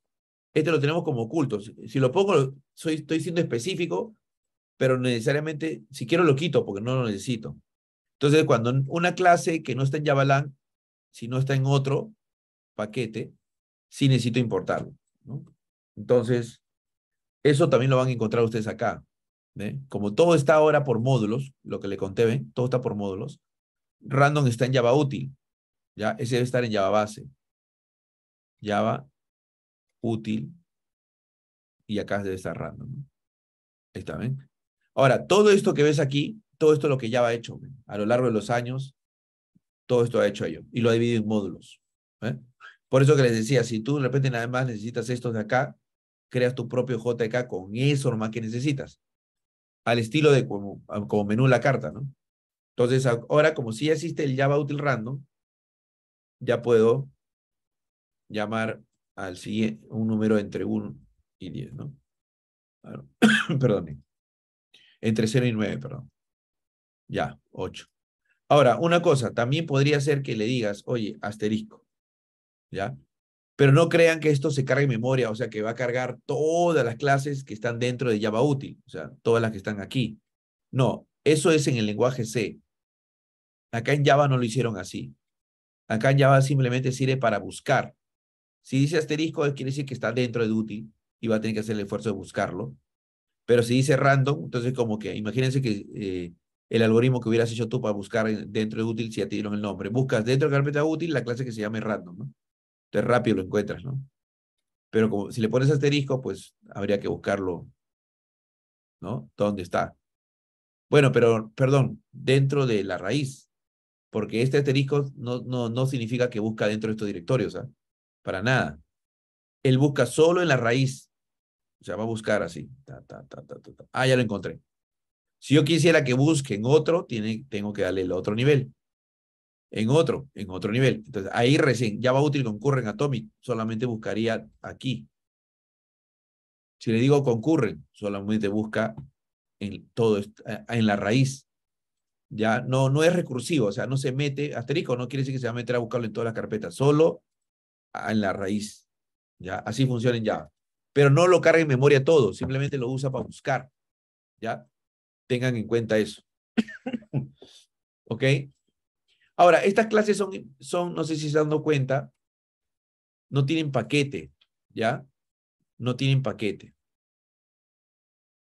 Este lo tenemos como oculto. Si, lo pongo, soy, estoy siendo específico, pero necesariamente, si quiero lo quito porque no lo necesito. Entonces, cuando una clase que no está en JavaLang, si no está en otro paquete, sí necesito importarlo. Entonces, eso también lo van a encontrar ustedes acá. Como todo está ahora por módulos, lo que le conté, ¿ven? todo está por módulos. Random está en Java útil. ¿ya? Ese debe estar en Java base. Java útil. Y acá debe estar random. Ahí está, ¿ven? Ahora, todo esto que ves aquí todo esto es lo que ya va hecho. A lo largo de los años, todo esto ha hecho ello. Y lo ha dividido en módulos. ¿eh? Por eso que les decía, si tú de repente nada más necesitas estos de acá, creas tu propio JK con eso nomás que necesitas. Al estilo de como, como menú la carta, ¿no? Entonces, ahora como si ya existe el Java Util Random, ya puedo llamar al siguiente, un número entre 1 y 10, ¿no? Perdón. Entre 0 y 9, perdón. Ya, 8. Ahora, una cosa, también podría ser que le digas, oye, asterisco, ¿ya? Pero no crean que esto se cargue en memoria, o sea, que va a cargar todas las clases que están dentro de Java útil, o sea, todas las que están aquí. No, eso es en el lenguaje C. Acá en Java no lo hicieron así. Acá en Java simplemente sirve para buscar. Si dice asterisco, quiere decir que está dentro de útil y va a tener que hacer el esfuerzo de buscarlo. Pero si dice random, entonces como que, imagínense que... Eh, el algoritmo que hubieras hecho tú para buscar dentro de útil si ya te dieron el nombre. Buscas dentro del carpeta útil la clase que se llama random, ¿no? Entonces rápido lo encuentras, ¿no? Pero como, si le pones asterisco, pues habría que buscarlo, ¿no? ¿Dónde está? Bueno, pero, perdón, dentro de la raíz, porque este asterisco no, no, no significa que busca dentro de estos directorios, ¿ah? Para nada. Él busca solo en la raíz. O sea, va a buscar así. ta, ah, ya lo encontré. Si yo quisiera que busquen otro, tiene, tengo que darle el otro nivel. En otro, en otro nivel. Entonces, ahí recién, Java útil concurren Atomic, solamente buscaría aquí. Si le digo concurren, solamente busca en todo, en la raíz. Ya no, no es recursivo, o sea, no se mete, asterisco, no quiere decir que se va a meter a buscarlo en todas las carpetas, solo en la raíz. Ya, así funciona en Java. Pero no lo carga en memoria todo, simplemente lo usa para buscar. ¿Ya? Tengan en cuenta eso. ¿Ok? Ahora, estas clases son, son, no sé si se dan cuenta, no tienen paquete, ¿ya? No tienen paquete.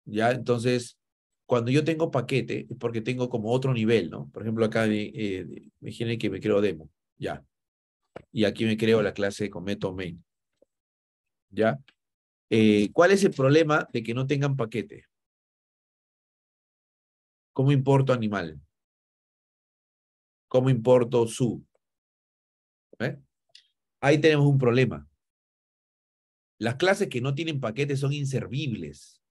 ¿Ya? Entonces, cuando yo tengo paquete, es porque tengo como otro nivel, ¿no? Por ejemplo, acá eh, eh, me imaginen que me creo demo, ¿ya? Y aquí me creo la clase con método main. ¿Ya? Eh, ¿Cuál es el problema de que no tengan paquete? ¿Cómo importo animal? ¿Cómo importo su? ¿Eh? Ahí tenemos un problema. Las clases que no tienen paquetes son inservibles.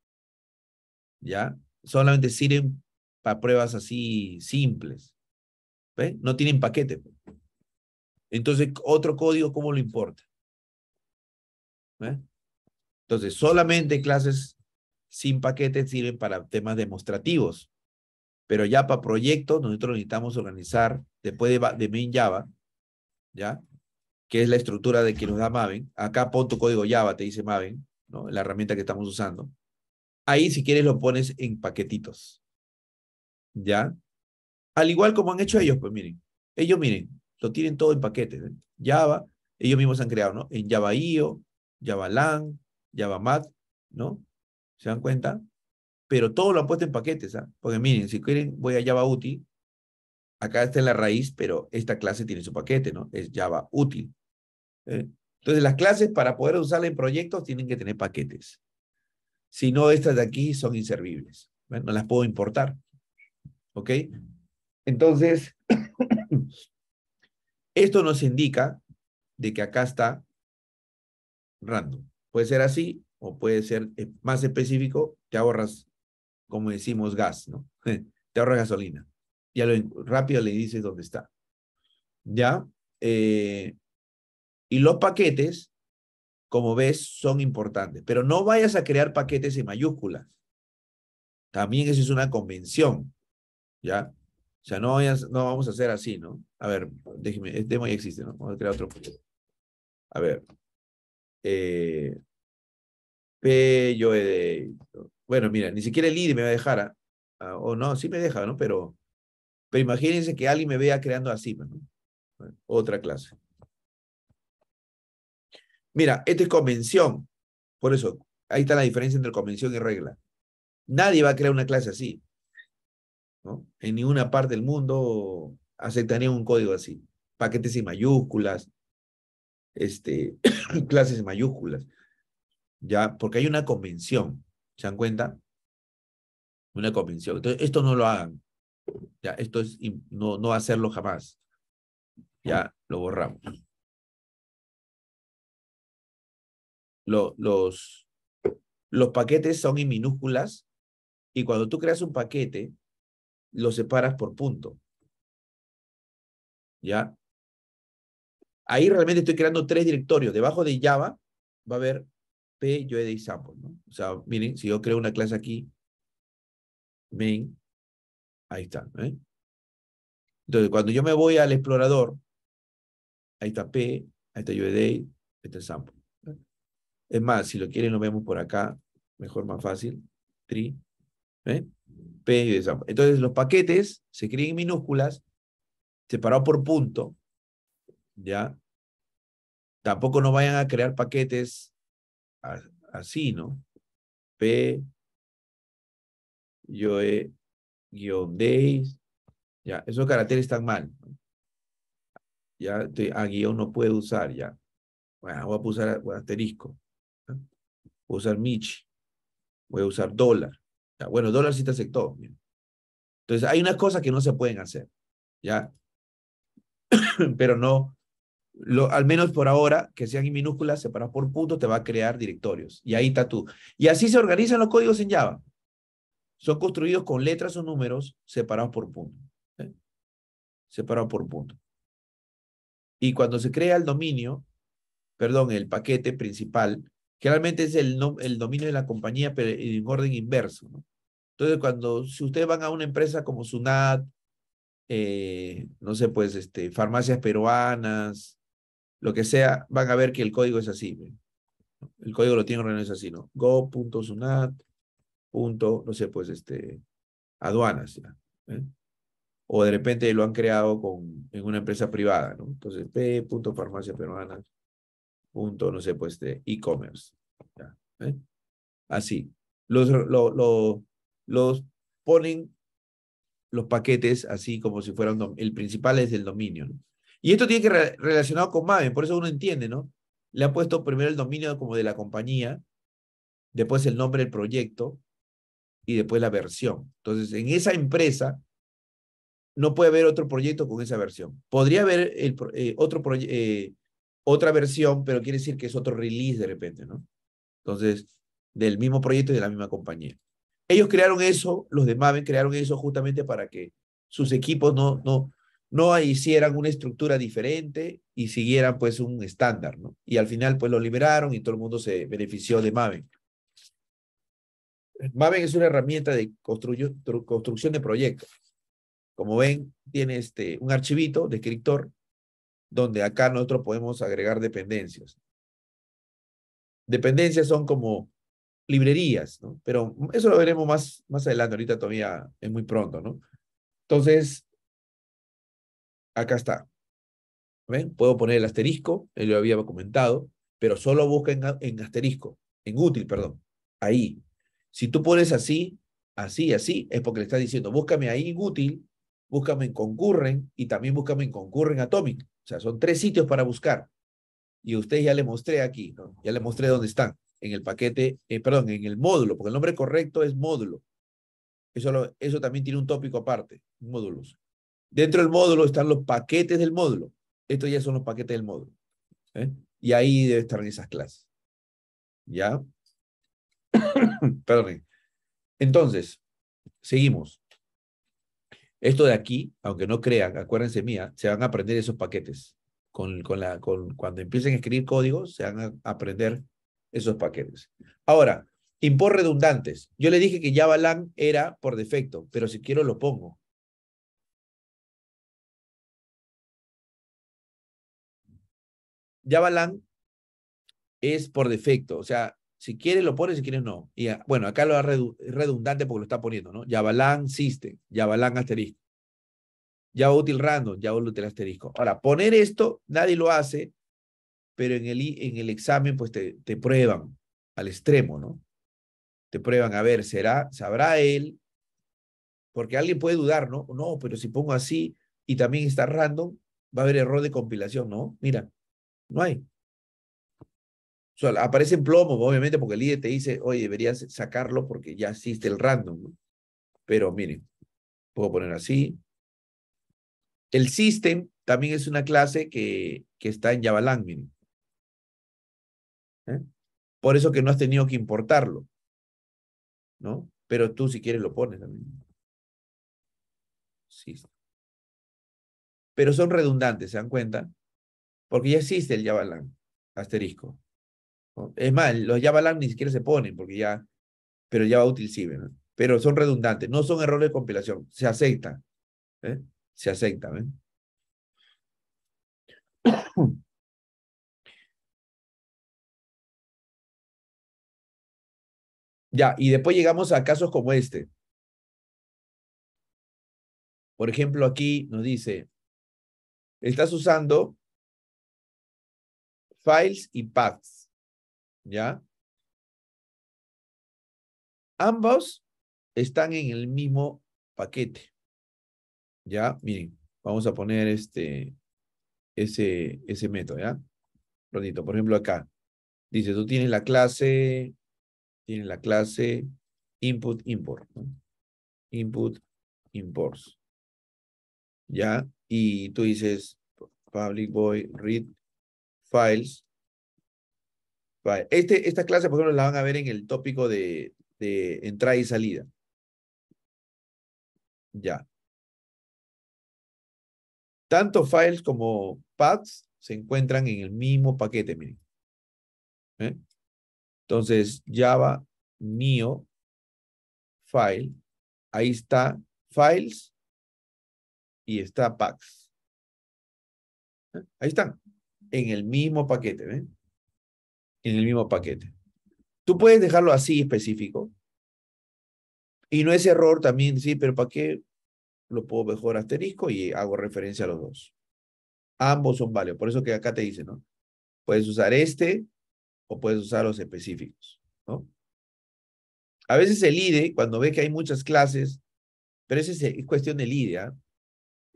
¿Ya? Solamente sirven para pruebas así simples. ¿Ve? No tienen paquete. Pues. Entonces, otro código, ¿cómo lo importa? ¿Eh? Entonces, solamente clases sin paquetes sirven para temas demostrativos. Pero ya para proyectos nosotros necesitamos organizar, después de, de main Java, ¿ya? Que es la estructura de que nos da Maven. Acá pon tu código Java, te dice Maven, ¿no? La herramienta que estamos usando. Ahí si quieres lo pones en paquetitos. ¿Ya? Al igual como han hecho ellos, pues miren. Ellos, miren, lo tienen todo en paquetes. ¿eh? Java, ellos mismos han creado, ¿no? En Java IO, Java LAN, Java Mat, ¿no? ¿Se dan cuenta? pero todo lo han puesto en paquetes, ¿ah? Porque miren, si quieren, voy a Java útil, Acá está en la raíz, pero esta clase tiene su paquete, ¿no? Es Java Util. Eh, entonces, las clases para poder usarlas en proyectos tienen que tener paquetes. Si no, estas de aquí son inservibles. No las puedo importar. ¿Ok? Entonces, esto nos indica de que acá está random. Puede ser así o puede ser eh, más específico, te ahorras como decimos, gas, ¿no? Te ahorra gasolina. Ya lo, rápido le dices dónde está. ¿Ya? Eh, y los paquetes, como ves, son importantes. Pero no vayas a crear paquetes en mayúsculas. También eso es una convención. ¿Ya? O sea, no, no vamos a hacer así, ¿no? A ver, déjeme, este tema ya existe, ¿no? Vamos a crear otro. A ver. Eh, P, yo, bueno, mira, ni siquiera el ID me va a dejar, ¿ah? Ah, o no, sí me deja, ¿no? Pero, pero imagínense que alguien me vea creando así, pues, ¿no? otra clase. Mira, esto es convención. Por eso, ahí está la diferencia entre convención y regla. Nadie va a crear una clase así. ¿no? En ninguna parte del mundo aceptaría un código así. Paquetes y mayúsculas, este, clases mayúsculas. Ya, porque hay una convención. ¿Se dan cuenta? Una convención. Entonces, esto no lo hagan. Ya, esto es no, no hacerlo jamás. Ya, lo borramos. los, los paquetes son en minúsculas y cuando tú creas un paquete, lo separas por punto. ¿Ya? Ahí realmente estoy creando tres directorios. Debajo de Java va a haber P, yo he de pues, ¿no? O sea, miren, si yo creo una clase aquí, main, ahí está, ¿eh? Entonces, cuando yo me voy al explorador, ahí está P, ahí está UED, ahí está sample. Pues, es más, si lo quieren lo vemos por acá, mejor, más fácil, tri, ¿eh? P y sample. Entonces, los paquetes se creen en minúsculas, separados por punto, ¿ya? Tampoco no vayan a crear paquetes así, ¿no? P, yo he guión ya, esos caracteres están mal. Ya, estoy, a guión no puedo usar, ya. Bueno, voy a usar asterisco. Voy a usar Michi. Voy a usar dólar. Ya, bueno, dólar sí te aceptó. Entonces, hay unas cosas que no se pueden hacer, ¿ya? Pero no, lo, al menos por ahora, que sean en minúsculas, separados por puntos, te va a crear directorios. Y ahí está tú. Y así se organizan los códigos en Java. Son construidos con letras o números separados por punto. Separados por punto. Y cuando se crea el dominio, perdón, el paquete principal, generalmente es el, el dominio de la compañía, pero en orden inverso. Entonces, cuando, si ustedes van a una empresa como Sunat, eh, no sé, pues, este, farmacias peruanas, lo que sea, van a ver que el código es así. El código lo tiene ordenado es así, ¿no? Go.sunat. Punto, no sé, pues, este, aduanas, ¿ya? ¿eh? O de repente lo han creado con, en una empresa privada, ¿no? Entonces, P. Punto, peruana. Punto, no sé, pues, este, e-commerce. ¿eh? Así. Los, lo, los ponen los paquetes así como si fueran el principal es el dominio. Y esto tiene que relacionado con Maven, por eso uno entiende, ¿no? Le ha puesto primero el dominio como de la compañía, después el nombre del proyecto y después la versión. Entonces, en esa empresa no puede haber otro proyecto con esa versión. Podría haber eh, otro eh, otra versión, pero quiere decir que es otro release de repente, ¿no? Entonces, del mismo proyecto y de la misma compañía. Ellos crearon eso, los de Maven crearon eso justamente para que sus equipos no, no hicieran una estructura diferente y siguieran pues un estándar, ¿no? Y al final pues lo liberaron y todo el mundo se benefició de Maven. Maven es una herramienta de construcción de proyectos. Como ven, tiene este, un archivito de donde acá nosotros podemos agregar dependencias. Dependencias son como librerías, ¿no? Pero eso lo veremos más, más adelante, ahorita todavía es muy pronto, ¿no? Entonces, acá está. ¿Ven? Puedo poner el asterisco, él lo había comentado, pero solo busca en, asterisco, en útil, perdón, ahí. Si tú pones así, así, así, es porque le estás diciendo, búscame ahí en útil, búscame en concurren y también búscame en concurren atomic. O sea, son tres sitios para buscar. Y usted ya le mostré aquí, ya le mostré dónde están, en el paquete, eh, perdón, en el módulo, porque el nombre correcto es módulo. Eso, eso también tiene un tópico aparte, módulos. Dentro del módulo están los paquetes del módulo. Estos ya son los paquetes del módulo. ¿eh? Y ahí debe estar esas clases. ¿Ya? Perdón. Entonces, seguimos. Esto de aquí, aunque no crean, acuérdense mía, se van a aprender esos paquetes. Con, con la, con, cuando empiecen a escribir códigos, se van a aprender esos paquetes. Ahora, impor redundantes. Yo le dije que LAN era por defecto, pero si quiero lo pongo. yabalán es por defecto, o sea, si quieres lo pones, si quieres no. Y ah, bueno, acá lo da redundante porque lo está poniendo, ¿no? Javalan system, Javalan asterisco. Java útil random, Java útil asterisco. Ahora, poner esto, nadie lo hace, pero en el, en el examen pues te, te prueban al extremo, ¿no? Te prueban, a ver, ¿será, sabrá él? Porque alguien puede dudar, ¿no? No, pero si pongo así y también está random, va a haber error de compilación, ¿no? Mira, no hay. Aparece en plomo, obviamente, porque el IDE te dice, oye, deberías sacarlo porque ya existe el random. Pero miren, puedo poner así. El system también es una clase que, que está en Javalang, miren. ¿Eh? Por eso que no has tenido que importarlo. ¿No? Pero tú, si quieres, lo pones también. Sí. Pero son redundantes, ¿se dan cuenta? porque ya existe el Javalan, asterisco. Es más, los Javalan ni siquiera se ponen, porque ya, pero va útil sí, pero son redundantes, no son errores de compilación, se acepta. ¿eh? Se acepta. ¿eh? ya, y después llegamos a casos como este. Por ejemplo, aquí nos dice, estás usando files y paths. ¿Ya? Ambos están en el mismo paquete. ¿Ya? Miren, vamos a poner este, ese, ese método, ¿ya? Prontito. por ejemplo, acá. Dice, tú tienes la clase, tienes la clase input, import. Input, imports. ¿Ya? Y tú dices, public void read Files. Este, esta clase, por ejemplo, la van a ver en el tópico de, entrada y salida. Ya. Tanto files como paths se encuentran en el mismo paquete, miren. ¿Eh? Entonces, Java, Neo, File, ahí está Files y está Packs. ¿Eh? Ahí están en el mismo paquete, ¿ven? En el mismo paquete. Tú puedes dejarlo así específico. Y no es error también sí, pero ¿para qué lo puedo mejor asterisco y hago referencia a los dos? Ambos son válidos. Por eso que acá te dice, ¿no? Puedes usar este o puedes usar los específicos, ¿no? A veces el IDE, cuando ve que hay muchas clases, pero esa es, cuestión del IDE, ¿ah?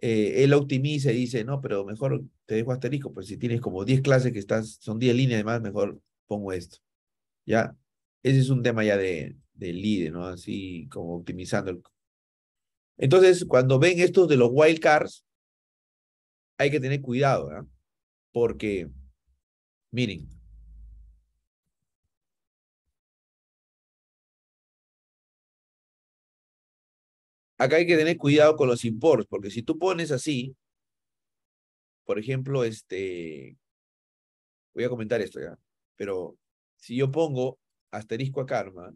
Eh, él optimiza y dice, no, pero mejor te dejo asterisco, pues si tienes como 10 clases que estás, son 10 líneas más, mejor pongo esto. ¿Ya? Ese es un tema ya de, de líder, ¿no? Así como optimizando. Entonces, cuando ven estos de los wildcards, hay que tener cuidado, ¿verdad? Porque, miren, acá hay que tener cuidado con los imports, porque si tú pones así, por ejemplo, este, voy a comentar esto ya, pero si yo pongo asterisco a karma,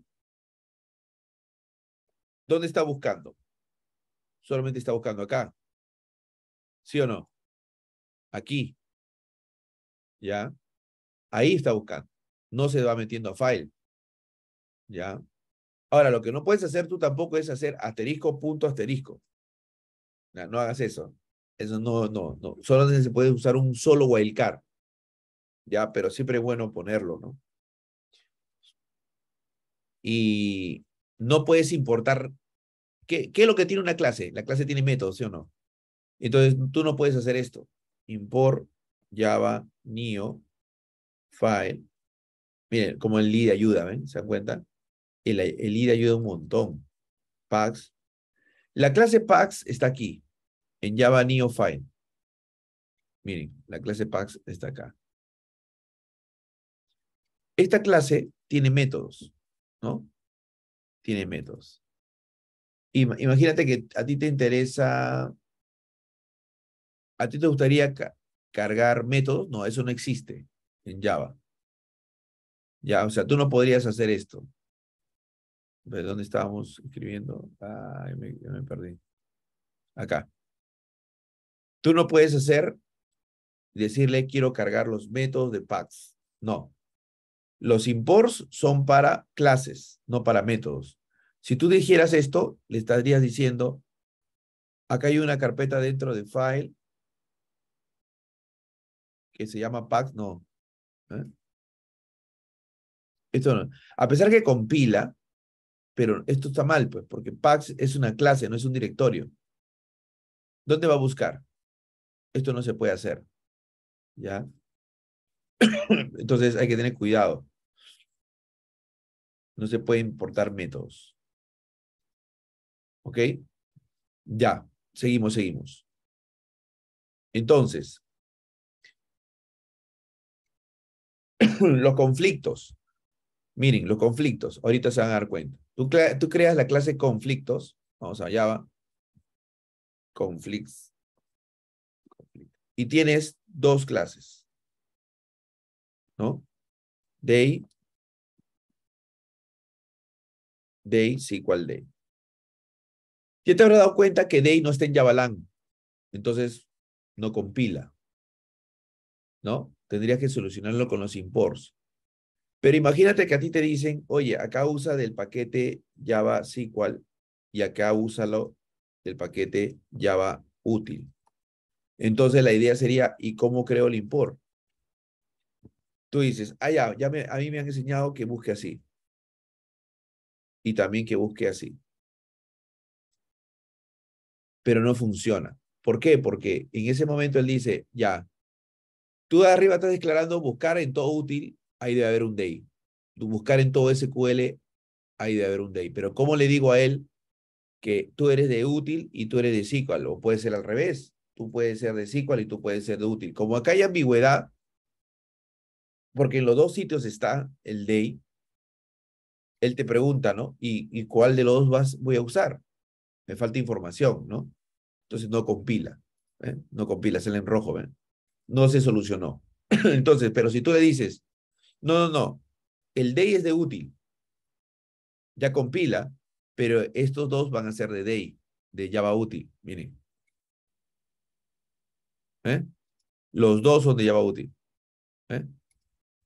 ¿dónde está buscando? Solamente está buscando acá. ¿Sí o no? Aquí. ¿Ya? Ahí está buscando. No se va metiendo a file. ¿Ya? Ahora, lo que no puedes hacer tú tampoco es hacer asterisco, punto, asterisco. No, hagas eso. Eso no, no, no. Solo se puede usar un solo wildcard. Ya, pero siempre es bueno ponerlo, ¿no? Y no puedes importar. ¿Qué, ¿Qué es lo que tiene una clase? La clase tiene métodos, ¿sí o no? Entonces, tú no puedes hacer esto. Import Java, Neo, File. Miren, como el lead ayuda, ¿ven? ¿Se dan cuenta? el, ir ayuda un montón. Pax. La clase Pax está aquí, en Java File. Miren, la clase Pax está acá. Esta clase tiene métodos, ¿no? Tiene métodos. Imagínate que a ti te interesa, a ti te gustaría cargar métodos. No, eso no existe en Java. Ya, o sea, tú no podrías hacer esto. ¿De dónde estábamos escribiendo? Ah, me, me perdí. Acá. Tú no puedes hacer, decirle, quiero cargar los métodos de PAX. No. Los imports son para clases, no para métodos. Si tú dijeras esto, le estarías diciendo, acá hay una carpeta dentro de file que se llama PAX, no. ¿Eh? Esto no. A pesar que compila, pero esto está mal, pues, porque Pax es una clase, no es un directorio. ¿Dónde va a buscar? Esto no se puede hacer. ¿Ya? Entonces hay que tener cuidado. No se puede importar métodos. ¿Ok? Ya, seguimos, seguimos. Entonces, los conflictos. Miren, los conflictos, ahorita se van a dar cuenta. Tú, creas la clase conflictos, vamos a Java. conflicts, y tienes dos clases, ¿no? Day, day, sí, ¿cuál day? Ya te habrás dado cuenta que day no está en lang. entonces no compila, ¿no? Tendrías que solucionarlo con los imports. Pero imagínate que a ti te dicen, oye, acá usa del paquete Java SQL y acá úsalo del paquete Java útil. Entonces la idea sería, ¿y cómo creo el import? Tú dices, ah, ya, a mí me han enseñado que busque así. Y también que busque así. Pero no funciona. ¿Por qué? Porque en ese momento él dice, ya, tú de arriba estás declarando buscar en todo útil ahí debe haber un day. Buscar en todo SQL, hay de haber un day. Pero ¿cómo le digo a él que tú eres de útil y tú eres de SQL? O puede ser al revés. Tú puedes ser de SQL y tú puedes ser de útil. Como acá hay ambigüedad, porque en los dos sitios está el day, él te pregunta, ¿no? ¿Y, cuál de los dos vas, voy a usar? Me falta información, ¿no? Entonces no compila. ¿eh? No compila, sale en rojo, ¿ven? ¿eh? No se solucionó. Entonces, pero si tú le dices, no, no, no. El day es de útil. Ya compila, pero estos dos van a ser de day, de Java útil. Miren. ¿Eh? Los dos son de Java útil. ¿Eh?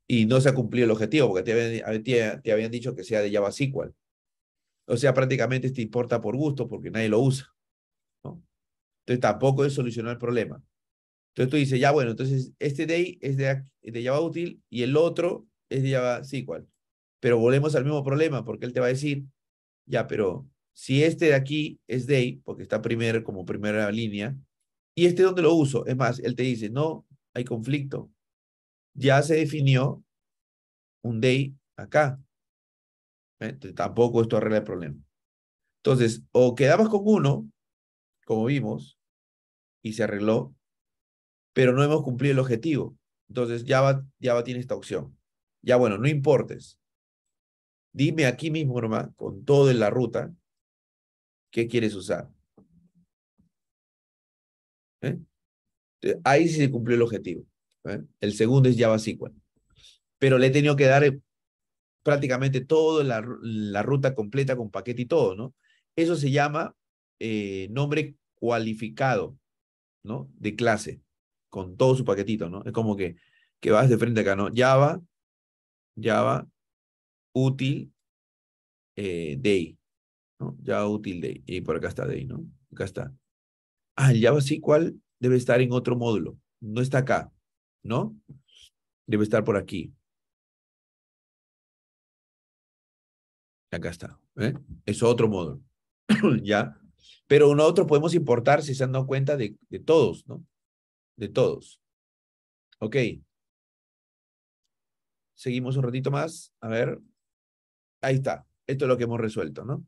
Y no se ha cumplido el objetivo, porque te habían, dicho que sea de Java SQL. O sea, prácticamente te importa por gusto, porque nadie lo usa. Entonces tampoco es solucionar el problema. Entonces tú dices, ya bueno, entonces este day es de, de Java útil y el otro es de Java SQL. Pero volvemos al mismo problema porque él te va a decir, ya, pero si este de aquí es day, porque está primero como primera línea, y este donde lo uso, es más, él te dice, no, hay conflicto. Ya se definió un day acá. Eh, tampoco esto arregla el problema. Entonces, o quedabas con uno, como vimos, y se arregló, pero no hemos cumplido el objetivo. Entonces Java, tiene esta opción. Ya bueno, no importes. Dime aquí mismo con todo en la ruta, qué quieres usar. ¿Eh? Eh, ahí sí se cumplió el objetivo. ¿eh? El segundo es Java SQL. Pero le he tenido que dar prácticamente toda la, la, ruta completa con paquete y todo, ¿no? Eso se llama nombre cualificado, ¿no? De clase con todo su paquetito, ¿no? Es como que, que vas de frente acá, ¿no? Java, Java, útil, eh, day, ¿no? Java útil day. Y por acá está day, ¿no? Acá está. Ah, el Java SQL debe estar en otro módulo. No está acá, ¿no? Debe estar por aquí. Acá está. ¿eh? Es otro módulo. ya. Pero uno otro podemos importar, si se han dado cuenta, de, de todos, ¿no? de todos. Ok. Seguimos un ratito más. A ver. Ahí está. Esto es lo que hemos resuelto, ¿no?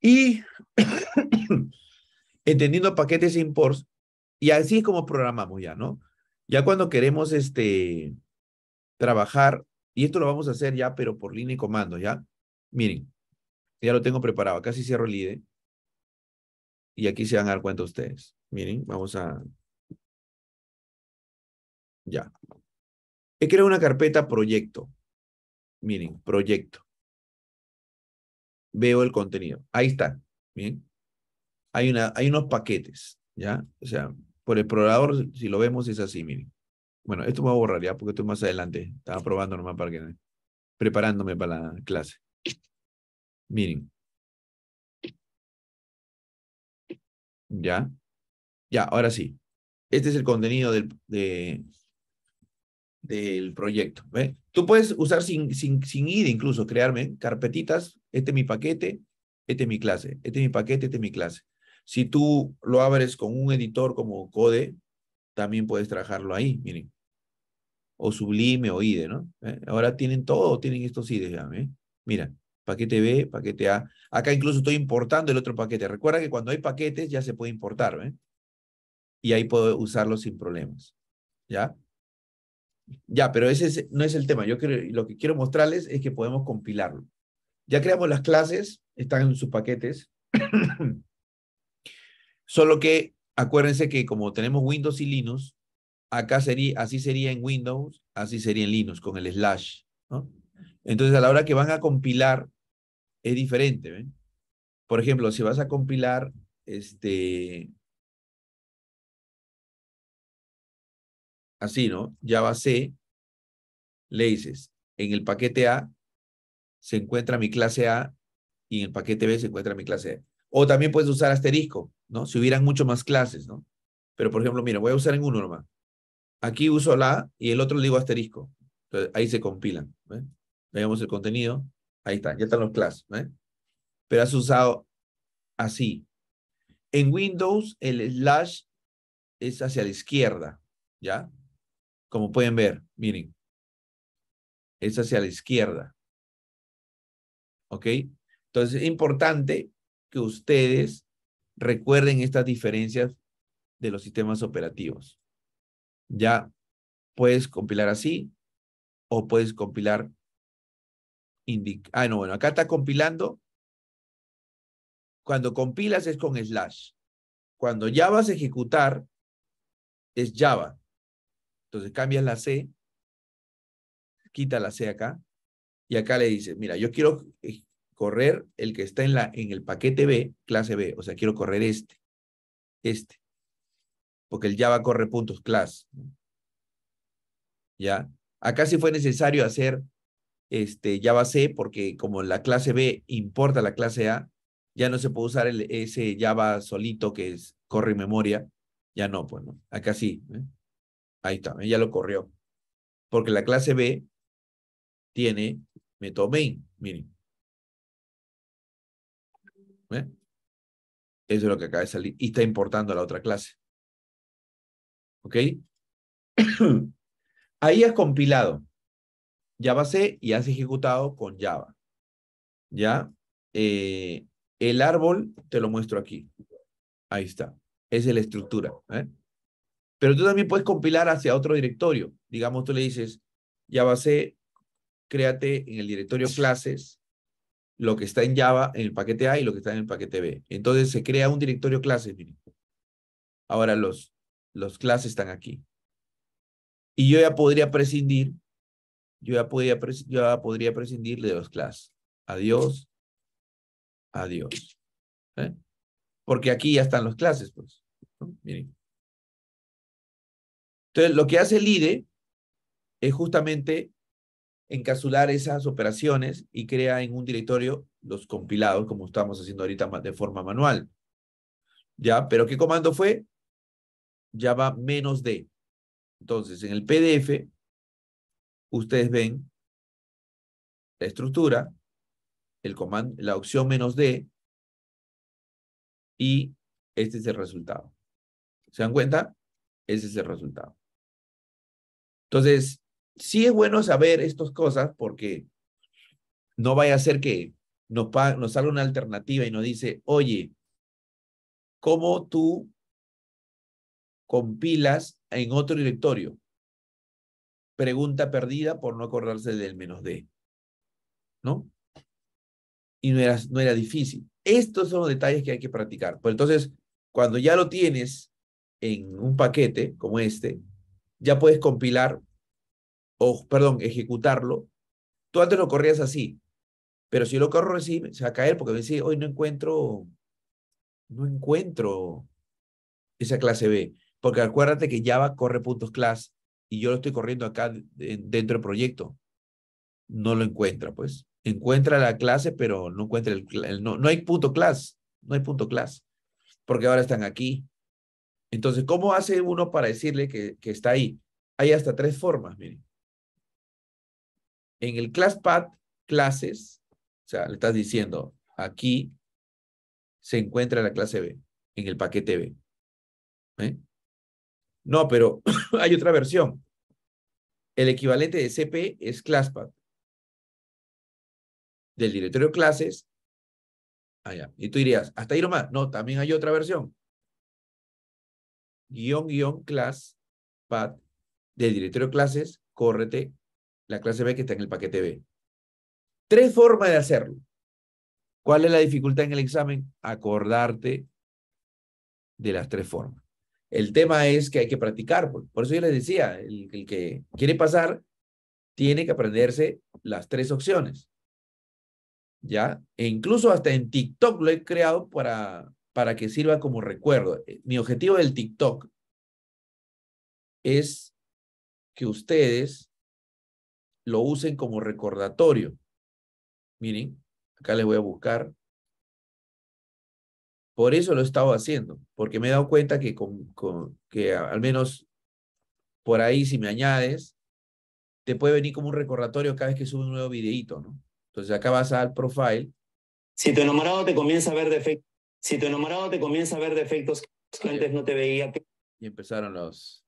Y entendiendo paquetes imports, y así es como programamos ya, ¿no? Ya cuando queremos este, trabajar, y esto lo vamos a hacer ya, pero por línea y comando, ¿ya? Miren, ya lo tengo preparado. Casi cierro el IDE. Y aquí se van a dar cuenta ustedes. Miren, vamos a ya. He creado una carpeta proyecto. Miren, proyecto. Veo el contenido. Ahí está. Bien. Hay, una, hay unos paquetes. ¿Ya? O sea, por el programador, si lo vemos, es así. Miren. Bueno, esto me voy a borrar ya porque estoy más adelante. Estaba probando nomás para que. Preparándome para la clase. Miren. ¿Ya? Ya, ahora sí. Este es el contenido del, de, del proyecto. ¿ve? Tú puedes usar sin, sin, sin ID incluso, crearme carpetitas, este es mi paquete, este es mi clase, este es mi paquete, este es mi clase. Si tú lo abres con un editor como Code, también puedes trabajarlo ahí, miren. O Sublime o IDE, ¿no? ¿Eh? Ahora tienen todo, tienen estos ID, ya, ¿eh? Mira, paquete B, paquete A. Acá incluso estoy importando el otro paquete. Recuerda que cuando hay paquetes ya se puede importar, ¿eh? Y ahí puedo usarlo sin problemas, ¿ya? Ya, pero ese no es el tema. Yo lo que quiero mostrarles es que podemos compilarlo. Ya creamos las clases, están en sus paquetes. Solo que acuérdense que como tenemos Windows y Linux, acá sería, así sería en Windows, así sería en Linux con el slash. Entonces a la hora que van a compilar es diferente. Por ejemplo, si vas a compilar este, así, ¿no? Java C, le dices, en el paquete A se encuentra mi clase A y en el paquete B se encuentra mi clase B. E. O también puedes usar asterisco, ¿no? Si hubieran mucho más clases, ¿no? Pero, por ejemplo, mira, voy a usar en uno nomás. Aquí uso la A y el otro le digo asterisco. Entonces, ahí se compilan. Veamos el contenido. Ahí está, ya están los clases. ¿eh? Pero has usado así. En Windows, el slash es hacia la izquierda, ¿ya? Como pueden ver, miren, es hacia la izquierda. ¿Ok? Entonces es importante que ustedes recuerden estas diferencias de los sistemas operativos. Ya puedes compilar así o puedes compilar... ah, no, bueno, acá está compilando. Cuando compilas es con slash. Cuando ya vas a ejecutar, es Java. Entonces cambias la C, quita la C acá, y acá le dice: mira, yo quiero eh, correr el que está en, la, en el paquete B, clase B, o sea, quiero correr este, este, porque el Java corre puntos class. ¿Ya? Acá sí fue necesario hacer este Java C, porque como la clase B importa la clase A, ya no se puede usar el, ese Java solito que es, corre memoria. Ya no, pues Acá sí. ¿eh? Ahí está, ya lo corrió. Porque la clase B tiene main, miren. ¿Eh? Eso es lo que acaba de salir. Y está importando a la otra clase. ¿Ok? Ahí has compilado Java C y has ejecutado con Java. ¿Ya? Eh, el árbol te lo muestro aquí. Ahí está. Esa es la estructura. ¿eh? Pero tú también puedes compilar hacia otro directorio. Digamos, tú le dices, Java C, créate en el directorio clases lo que está en Java en el paquete A y lo que está en el paquete B. Entonces se crea un directorio clases. Ahora los, los clases están aquí. Y yo ya podría prescindir, yo ya, podría, prescindir de los clases. Adiós, adiós. ¿Eh? Porque aquí ya están los clases, pues. Miren. Entonces, lo que hace el IDE es justamente encapsular esas operaciones y crea en un directorio los compilados, como estamos haciendo ahorita de forma manual. ¿Ya? ¿Pero qué comando fue? Java menos D. Entonces, en el PDF, ustedes ven la estructura, el comando, la opción menos D, y este es el resultado. ¿Se dan cuenta? Ese es el resultado. Entonces, sí es bueno saber estas cosas porque no vaya a ser que nos, nos salga una alternativa y nos dice, oye, ¿cómo tú compilas en otro directorio? Pregunta perdida por no acordarse del menos D. ¿No? Y no era, no era difícil. Estos son los detalles que hay que practicar. Pues entonces, cuando ya lo tienes en un paquete como este, ya puedes compilar, o perdón, ejecutarlo. Tú antes lo corrías así, pero si lo corro así, se va a caer porque me dice, hoy no encuentro, no encuentro esa clase B. Porque acuérdate que Java corre puntos class y yo lo estoy corriendo acá dentro del proyecto. No lo encuentra, pues. Encuentra la clase, pero no encuentra el, no, no hay punto class. No hay punto class. Porque ahora están aquí. Entonces, ¿cómo hace uno para decirle que, está ahí? Hay hasta tres formas, miren. En el ClassPad, clases, o sea, le estás diciendo, aquí se encuentra la clase B, en el paquete B. ¿eh? No, pero hay otra versión. El equivalente de CP es ClassPad. Del directorio clases, allá. Y tú dirías, hasta ahí nomás. No, también hay otra versión guión, guión, class, pad, del directorio de clases, córrete la clase B que está en el paquete B. Tres formas de hacerlo. ¿Cuál es la dificultad en el examen? Acordarte de las tres formas. El tema es que hay que practicar. Pues. Por eso yo les decía, el, que quiere pasar tiene que aprenderse las tres opciones. ¿Ya? E incluso hasta en TikTok lo he creado para para que sirva como recuerdo. Eh, mi objetivo del TikTok es que ustedes lo usen como recordatorio. Miren, acá les voy a buscar. Por eso lo he estado haciendo, porque me he dado cuenta que, con, que al menos por ahí, si me añades, te puede venir como un recordatorio cada vez que subo un nuevo videíto, ¿no? Entonces acá vas al profile. Si tu enamorado te comienza a ver defectos si tu enamorado te comienza a ver defectos que antes no te veía. Y empezaron los.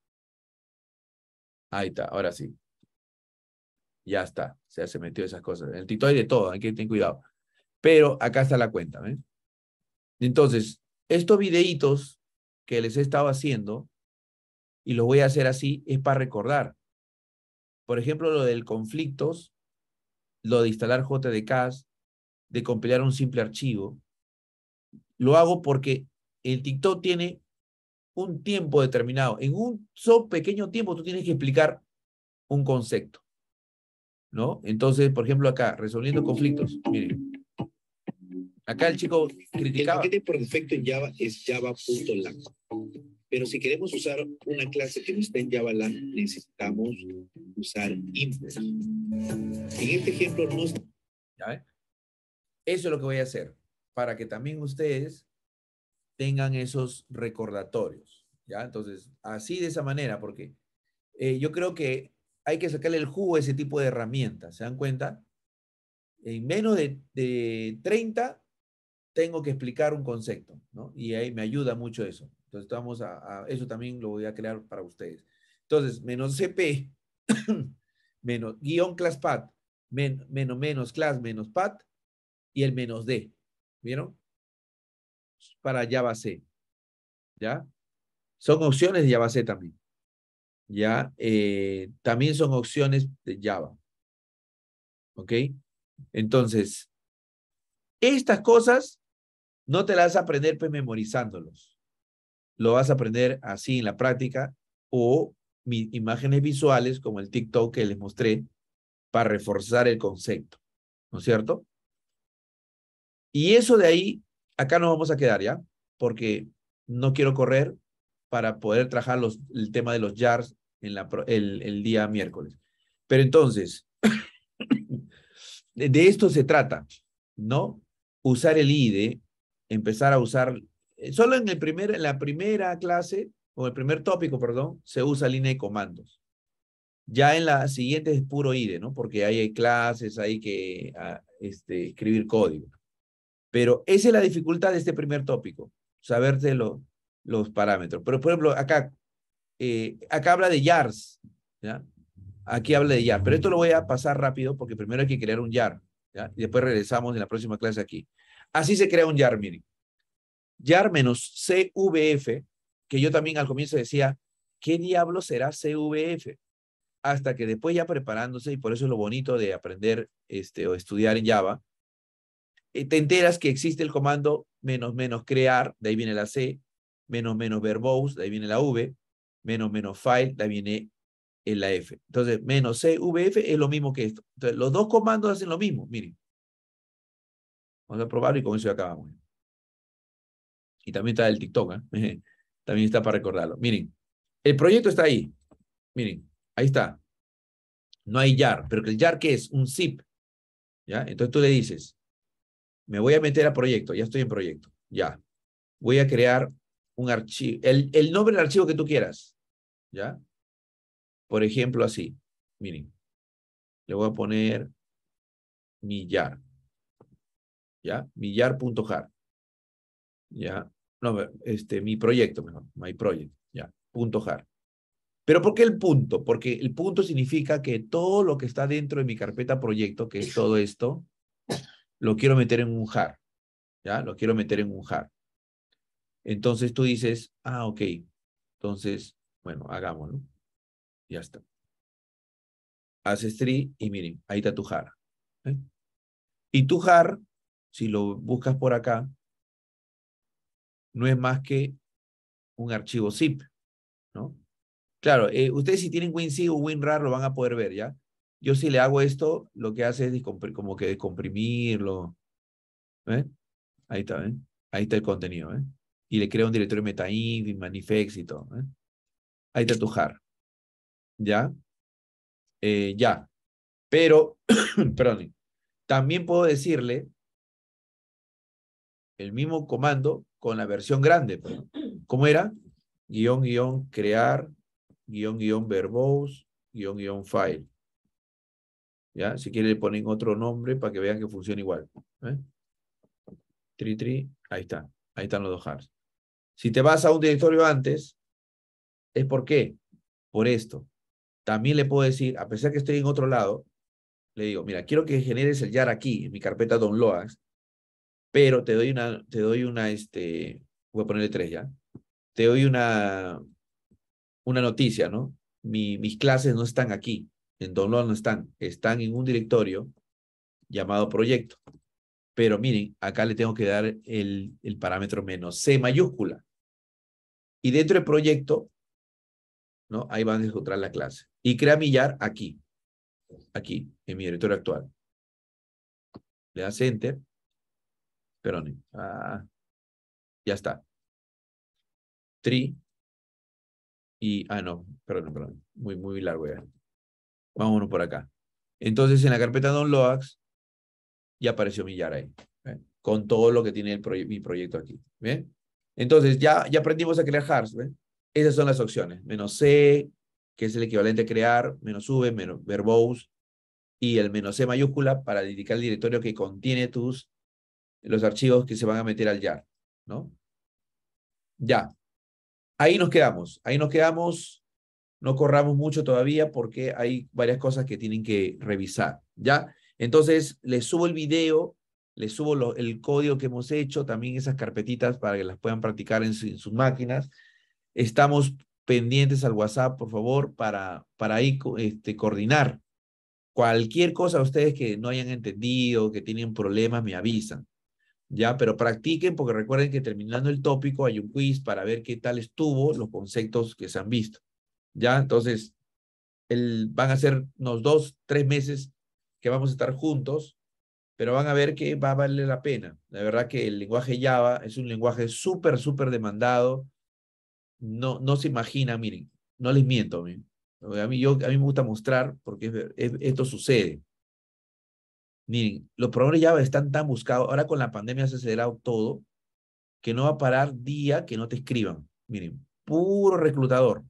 Ahí está, ahora sí. Ya está, se metió esas cosas. En el Tito hay de todo, hay que tener cuidado. Pero acá está la cuenta, Entonces, estos videitos que les he estado haciendo, y los voy a hacer así, es para recordar. Por ejemplo, lo del conflictos, lo de instalar JDKs, de compilar un simple archivo, lo hago porque el TikTok tiene un tiempo determinado. En un so pequeño tiempo tú tienes que explicar un concepto. ¿No? Entonces, por ejemplo, acá, resolviendo conflictos. Miren. Acá el chico criticaba. El por defecto en Java es java.lang. Pero si queremos usar una clase que no está en Java necesitamos usar import En este ejemplo no ¿Ya Eso es lo que voy a hacer para que también ustedes tengan esos recordatorios. ¿ya? Entonces, así de esa manera, porque eh, yo creo que hay que sacarle el jugo a ese tipo de herramientas. ¿Se dan cuenta? En menos de, 30 tengo que explicar un concepto, ¿no? Y ahí me ayuda mucho eso. Entonces, vamos a, eso también lo voy a crear para ustedes. Entonces, menos CP, menos guión class pad, menos menos class menos pad y el menos D. ¿Vieron? Para Java C. ¿Ya? Son opciones de Java C también. ¿Ya? Eh, también son opciones de Java. ¿Ok? Entonces, estas cosas no te las vas a aprender pues, memorizándolos. Lo vas a aprender así en la práctica o imágenes visuales como el TikTok que les mostré para reforzar el concepto. ¿No es cierto? Y eso de ahí, acá nos vamos a quedar, ¿ya? Porque no quiero correr para poder trabajar los, el tema de los jars en la, el, día miércoles. Pero entonces, de esto se trata, ¿no? Usar el IDE, empezar a usar, eh, solo en, el primer, en la primera clase, o el primer tópico, perdón, se usa línea de comandos. Ya en la siguiente es puro IDE, ¿no? Porque ahí hay clases, hay que ah, este, escribir código. Pero esa es la dificultad de este primer tópico, saberse los parámetros. Pero, por ejemplo, acá, eh, acá habla de YARS, ¿ya? Aquí habla de YAR, pero esto lo voy a pasar rápido porque primero hay que crear un YAR, ¿ya? Y después regresamos en la próxima clase aquí. Así se crea un YAR, miren. YAR menos CVF, que yo también al comienzo decía, ¿qué diablo será CVF? Hasta que después ya preparándose, y por eso es lo bonito de aprender este, o estudiar en Java, eh, te enteras que existe el comando menos menos crear, de ahí viene la C, menos menos verbose, de ahí viene la V, menos menos file, de ahí viene eh, la F. Entonces, menos C, CVF es lo mismo que esto. Entonces, los dos comandos hacen lo mismo, miren. Vamos a probarlo y con eso ya acabamos. Y también está el TikTok, ¿eh? también está para recordarlo. Miren, el proyecto está ahí. Miren, ahí está. No hay YAR, pero que el YAR, que es? Un zip. ¿Ya? Entonces tú le dices, me voy a meter a proyecto, ya estoy en proyecto, ya. Voy a crear un archivo, el, el nombre del archivo que tú quieras, ¿ya? Por ejemplo, así, miren, le voy a poner millar, ¿ya? Millar.jar, ¿ya? No, este, mi proyecto, mejor, my project, ¿ya? Punto .jar. ¿Pero por qué el punto? Porque el punto significa que todo lo que está dentro de mi carpeta proyecto, que es todo esto, lo quiero meter en un jar, ¿ya? Lo quiero meter en un jar. Entonces tú dices, ah, ok, entonces, bueno, hagámoslo. Ya está. Haces tri y miren, ahí está tu jar. ¿eh? Y tu jar, si lo buscas por acá, no es más que un archivo zip, ¿no? Claro, eh, ustedes si tienen WinZip o WinRAR lo van a poder ver, ¿ya? Yo si le hago esto, lo que hace es como que descomprimirlo. ¿eh? Ahí está, ¿eh? Ahí está el contenido, eh Y le creo un directorio meta manifex y todo. ¿eh? Ahí está tu jar. ¿Ya? ya. Pero, perdón, también puedo decirle el mismo comando con la versión grande. Pues, ¿Cómo era? Guión, guión, crear, guión, guión, verbose, guión, guión, file. ¿ya? Si quiere le ponen otro nombre para que vean que funciona igual. ¿eh? Tri, tri, ahí está. Ahí están los dos hars. Si te vas a un directorio antes, es por qué. Por esto. También le puedo decir, a pesar que estoy en otro lado, le digo, mira, quiero que generes el YAR aquí, en mi carpeta downloads, pero te doy una, te doy una, este, voy a ponerle tres ya, te doy una, una noticia, ¿no? mis clases no están aquí, en no están, están en un directorio llamado proyecto. Pero miren, acá le tengo que dar el, parámetro menos C mayúscula. Y dentro de proyecto, ¿no? Ahí van a encontrar la clase. Y crea millar aquí, aquí, en mi directorio actual. Le das enter. Perdón. Ah, ya está. Tri. Y, ah, no, perdón, perdón. Muy, muy largo ya. Vámonos por acá. Entonces, en la carpeta Downloads ya apareció mi YAR ahí, con todo lo que tiene mi proyecto aquí. ¿bien? Entonces, ya, ya aprendimos a crear jars. Esas son las opciones. Menos C, que es el equivalente a crear, menos V, menos verbose, y el menos C mayúscula para dedicar el directorio que contiene tus, los archivos que se van a meter al YAR. ¿no? Ya. Ahí nos quedamos. Ahí nos quedamos no corramos mucho todavía porque hay varias cosas que tienen que revisar, ¿ya? Entonces, les subo el video, les subo el código que hemos hecho, también esas carpetitas para que las puedan practicar en, sus máquinas. Estamos pendientes al WhatsApp, por favor, para, para ahí este, coordinar. Cualquier cosa ustedes que no hayan entendido, que tienen problemas, me avisan. Ya, pero practiquen porque recuerden que terminando el tópico hay un quiz para ver qué tal estuvo los conceptos que se han visto. ¿ya? Entonces, el, van a ser unos dos, tres meses que vamos a estar juntos, pero van a ver que va a valer la pena. La verdad que el lenguaje Java es un lenguaje súper, súper demandado. No, no se imagina, miren, no les miento. A mí, yo, a mí me gusta mostrar porque esto sucede. Miren, los programas Java están tan buscados. Ahora con la pandemia se ha acelerado todo, que no va a parar día que no te escriban. Miren, puro reclutador.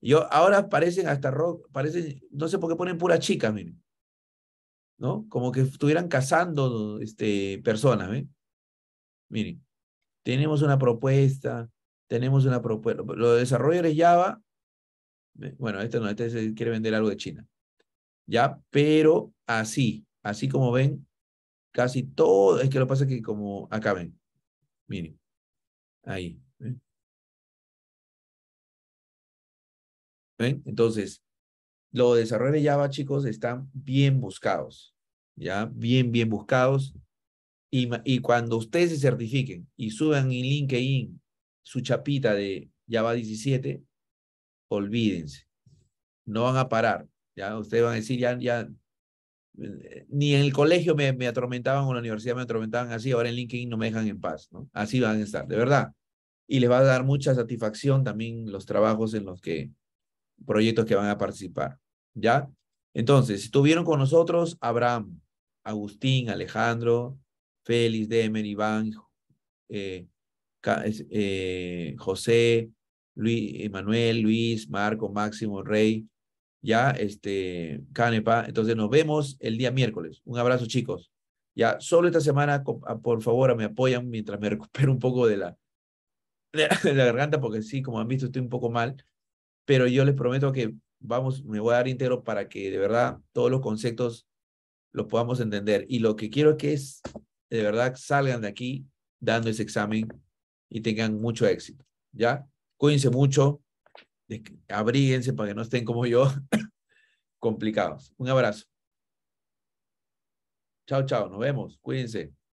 Yo, ahora parecen hasta rock, parecen, no sé por qué ponen puras chicas, miren. ¿No? Como que estuvieran cazando este, personas, Miren, tenemos una propuesta, tenemos una propuesta. lo desarrollo de Java, bueno, este no, este quiere vender algo de China. Ya, pero así, así como ven, casi todo, es que lo que pasa es que como acá ven, miren, ahí, Entonces, los desarrolladores de Java, chicos, están bien buscados, ¿ya? Bien, bien buscados. Y, cuando ustedes se certifiquen y suban en LinkedIn su chapita de Java 17, olvídense, no van a parar, ¿ya? Ustedes van a decir, ya, ya, eh, ni en el colegio me, me atormentaban o en la universidad me atormentaban así, ahora en LinkedIn no me dejan en paz, ¿no? Así van a estar, de verdad. Y les va a dar mucha satisfacción también los trabajos en los que proyectos que van a participar. ¿Ya? Entonces, estuvieron con nosotros Abraham, Agustín, Alejandro, Félix, Demer, Iván, eh, eh, José, Luis, Manuel, Luis, Marco, Máximo, Rey, ya, este, Canepa. Entonces nos vemos el día miércoles. Un abrazo, chicos. Ya, solo esta semana, ah, por favor, me apoyan mientras me recupero un poco de la, de la garganta, porque sí, como han visto, estoy un poco mal pero yo les prometo que vamos, me voy a dar íntegro para que de verdad todos los conceptos los podamos entender. Y lo que quiero es que de verdad salgan de aquí dando ese examen y tengan mucho éxito, ¿ya? Cuídense mucho, abríguense para que no estén como yo complicados. Un abrazo. Chao, chao, nos vemos, cuídense.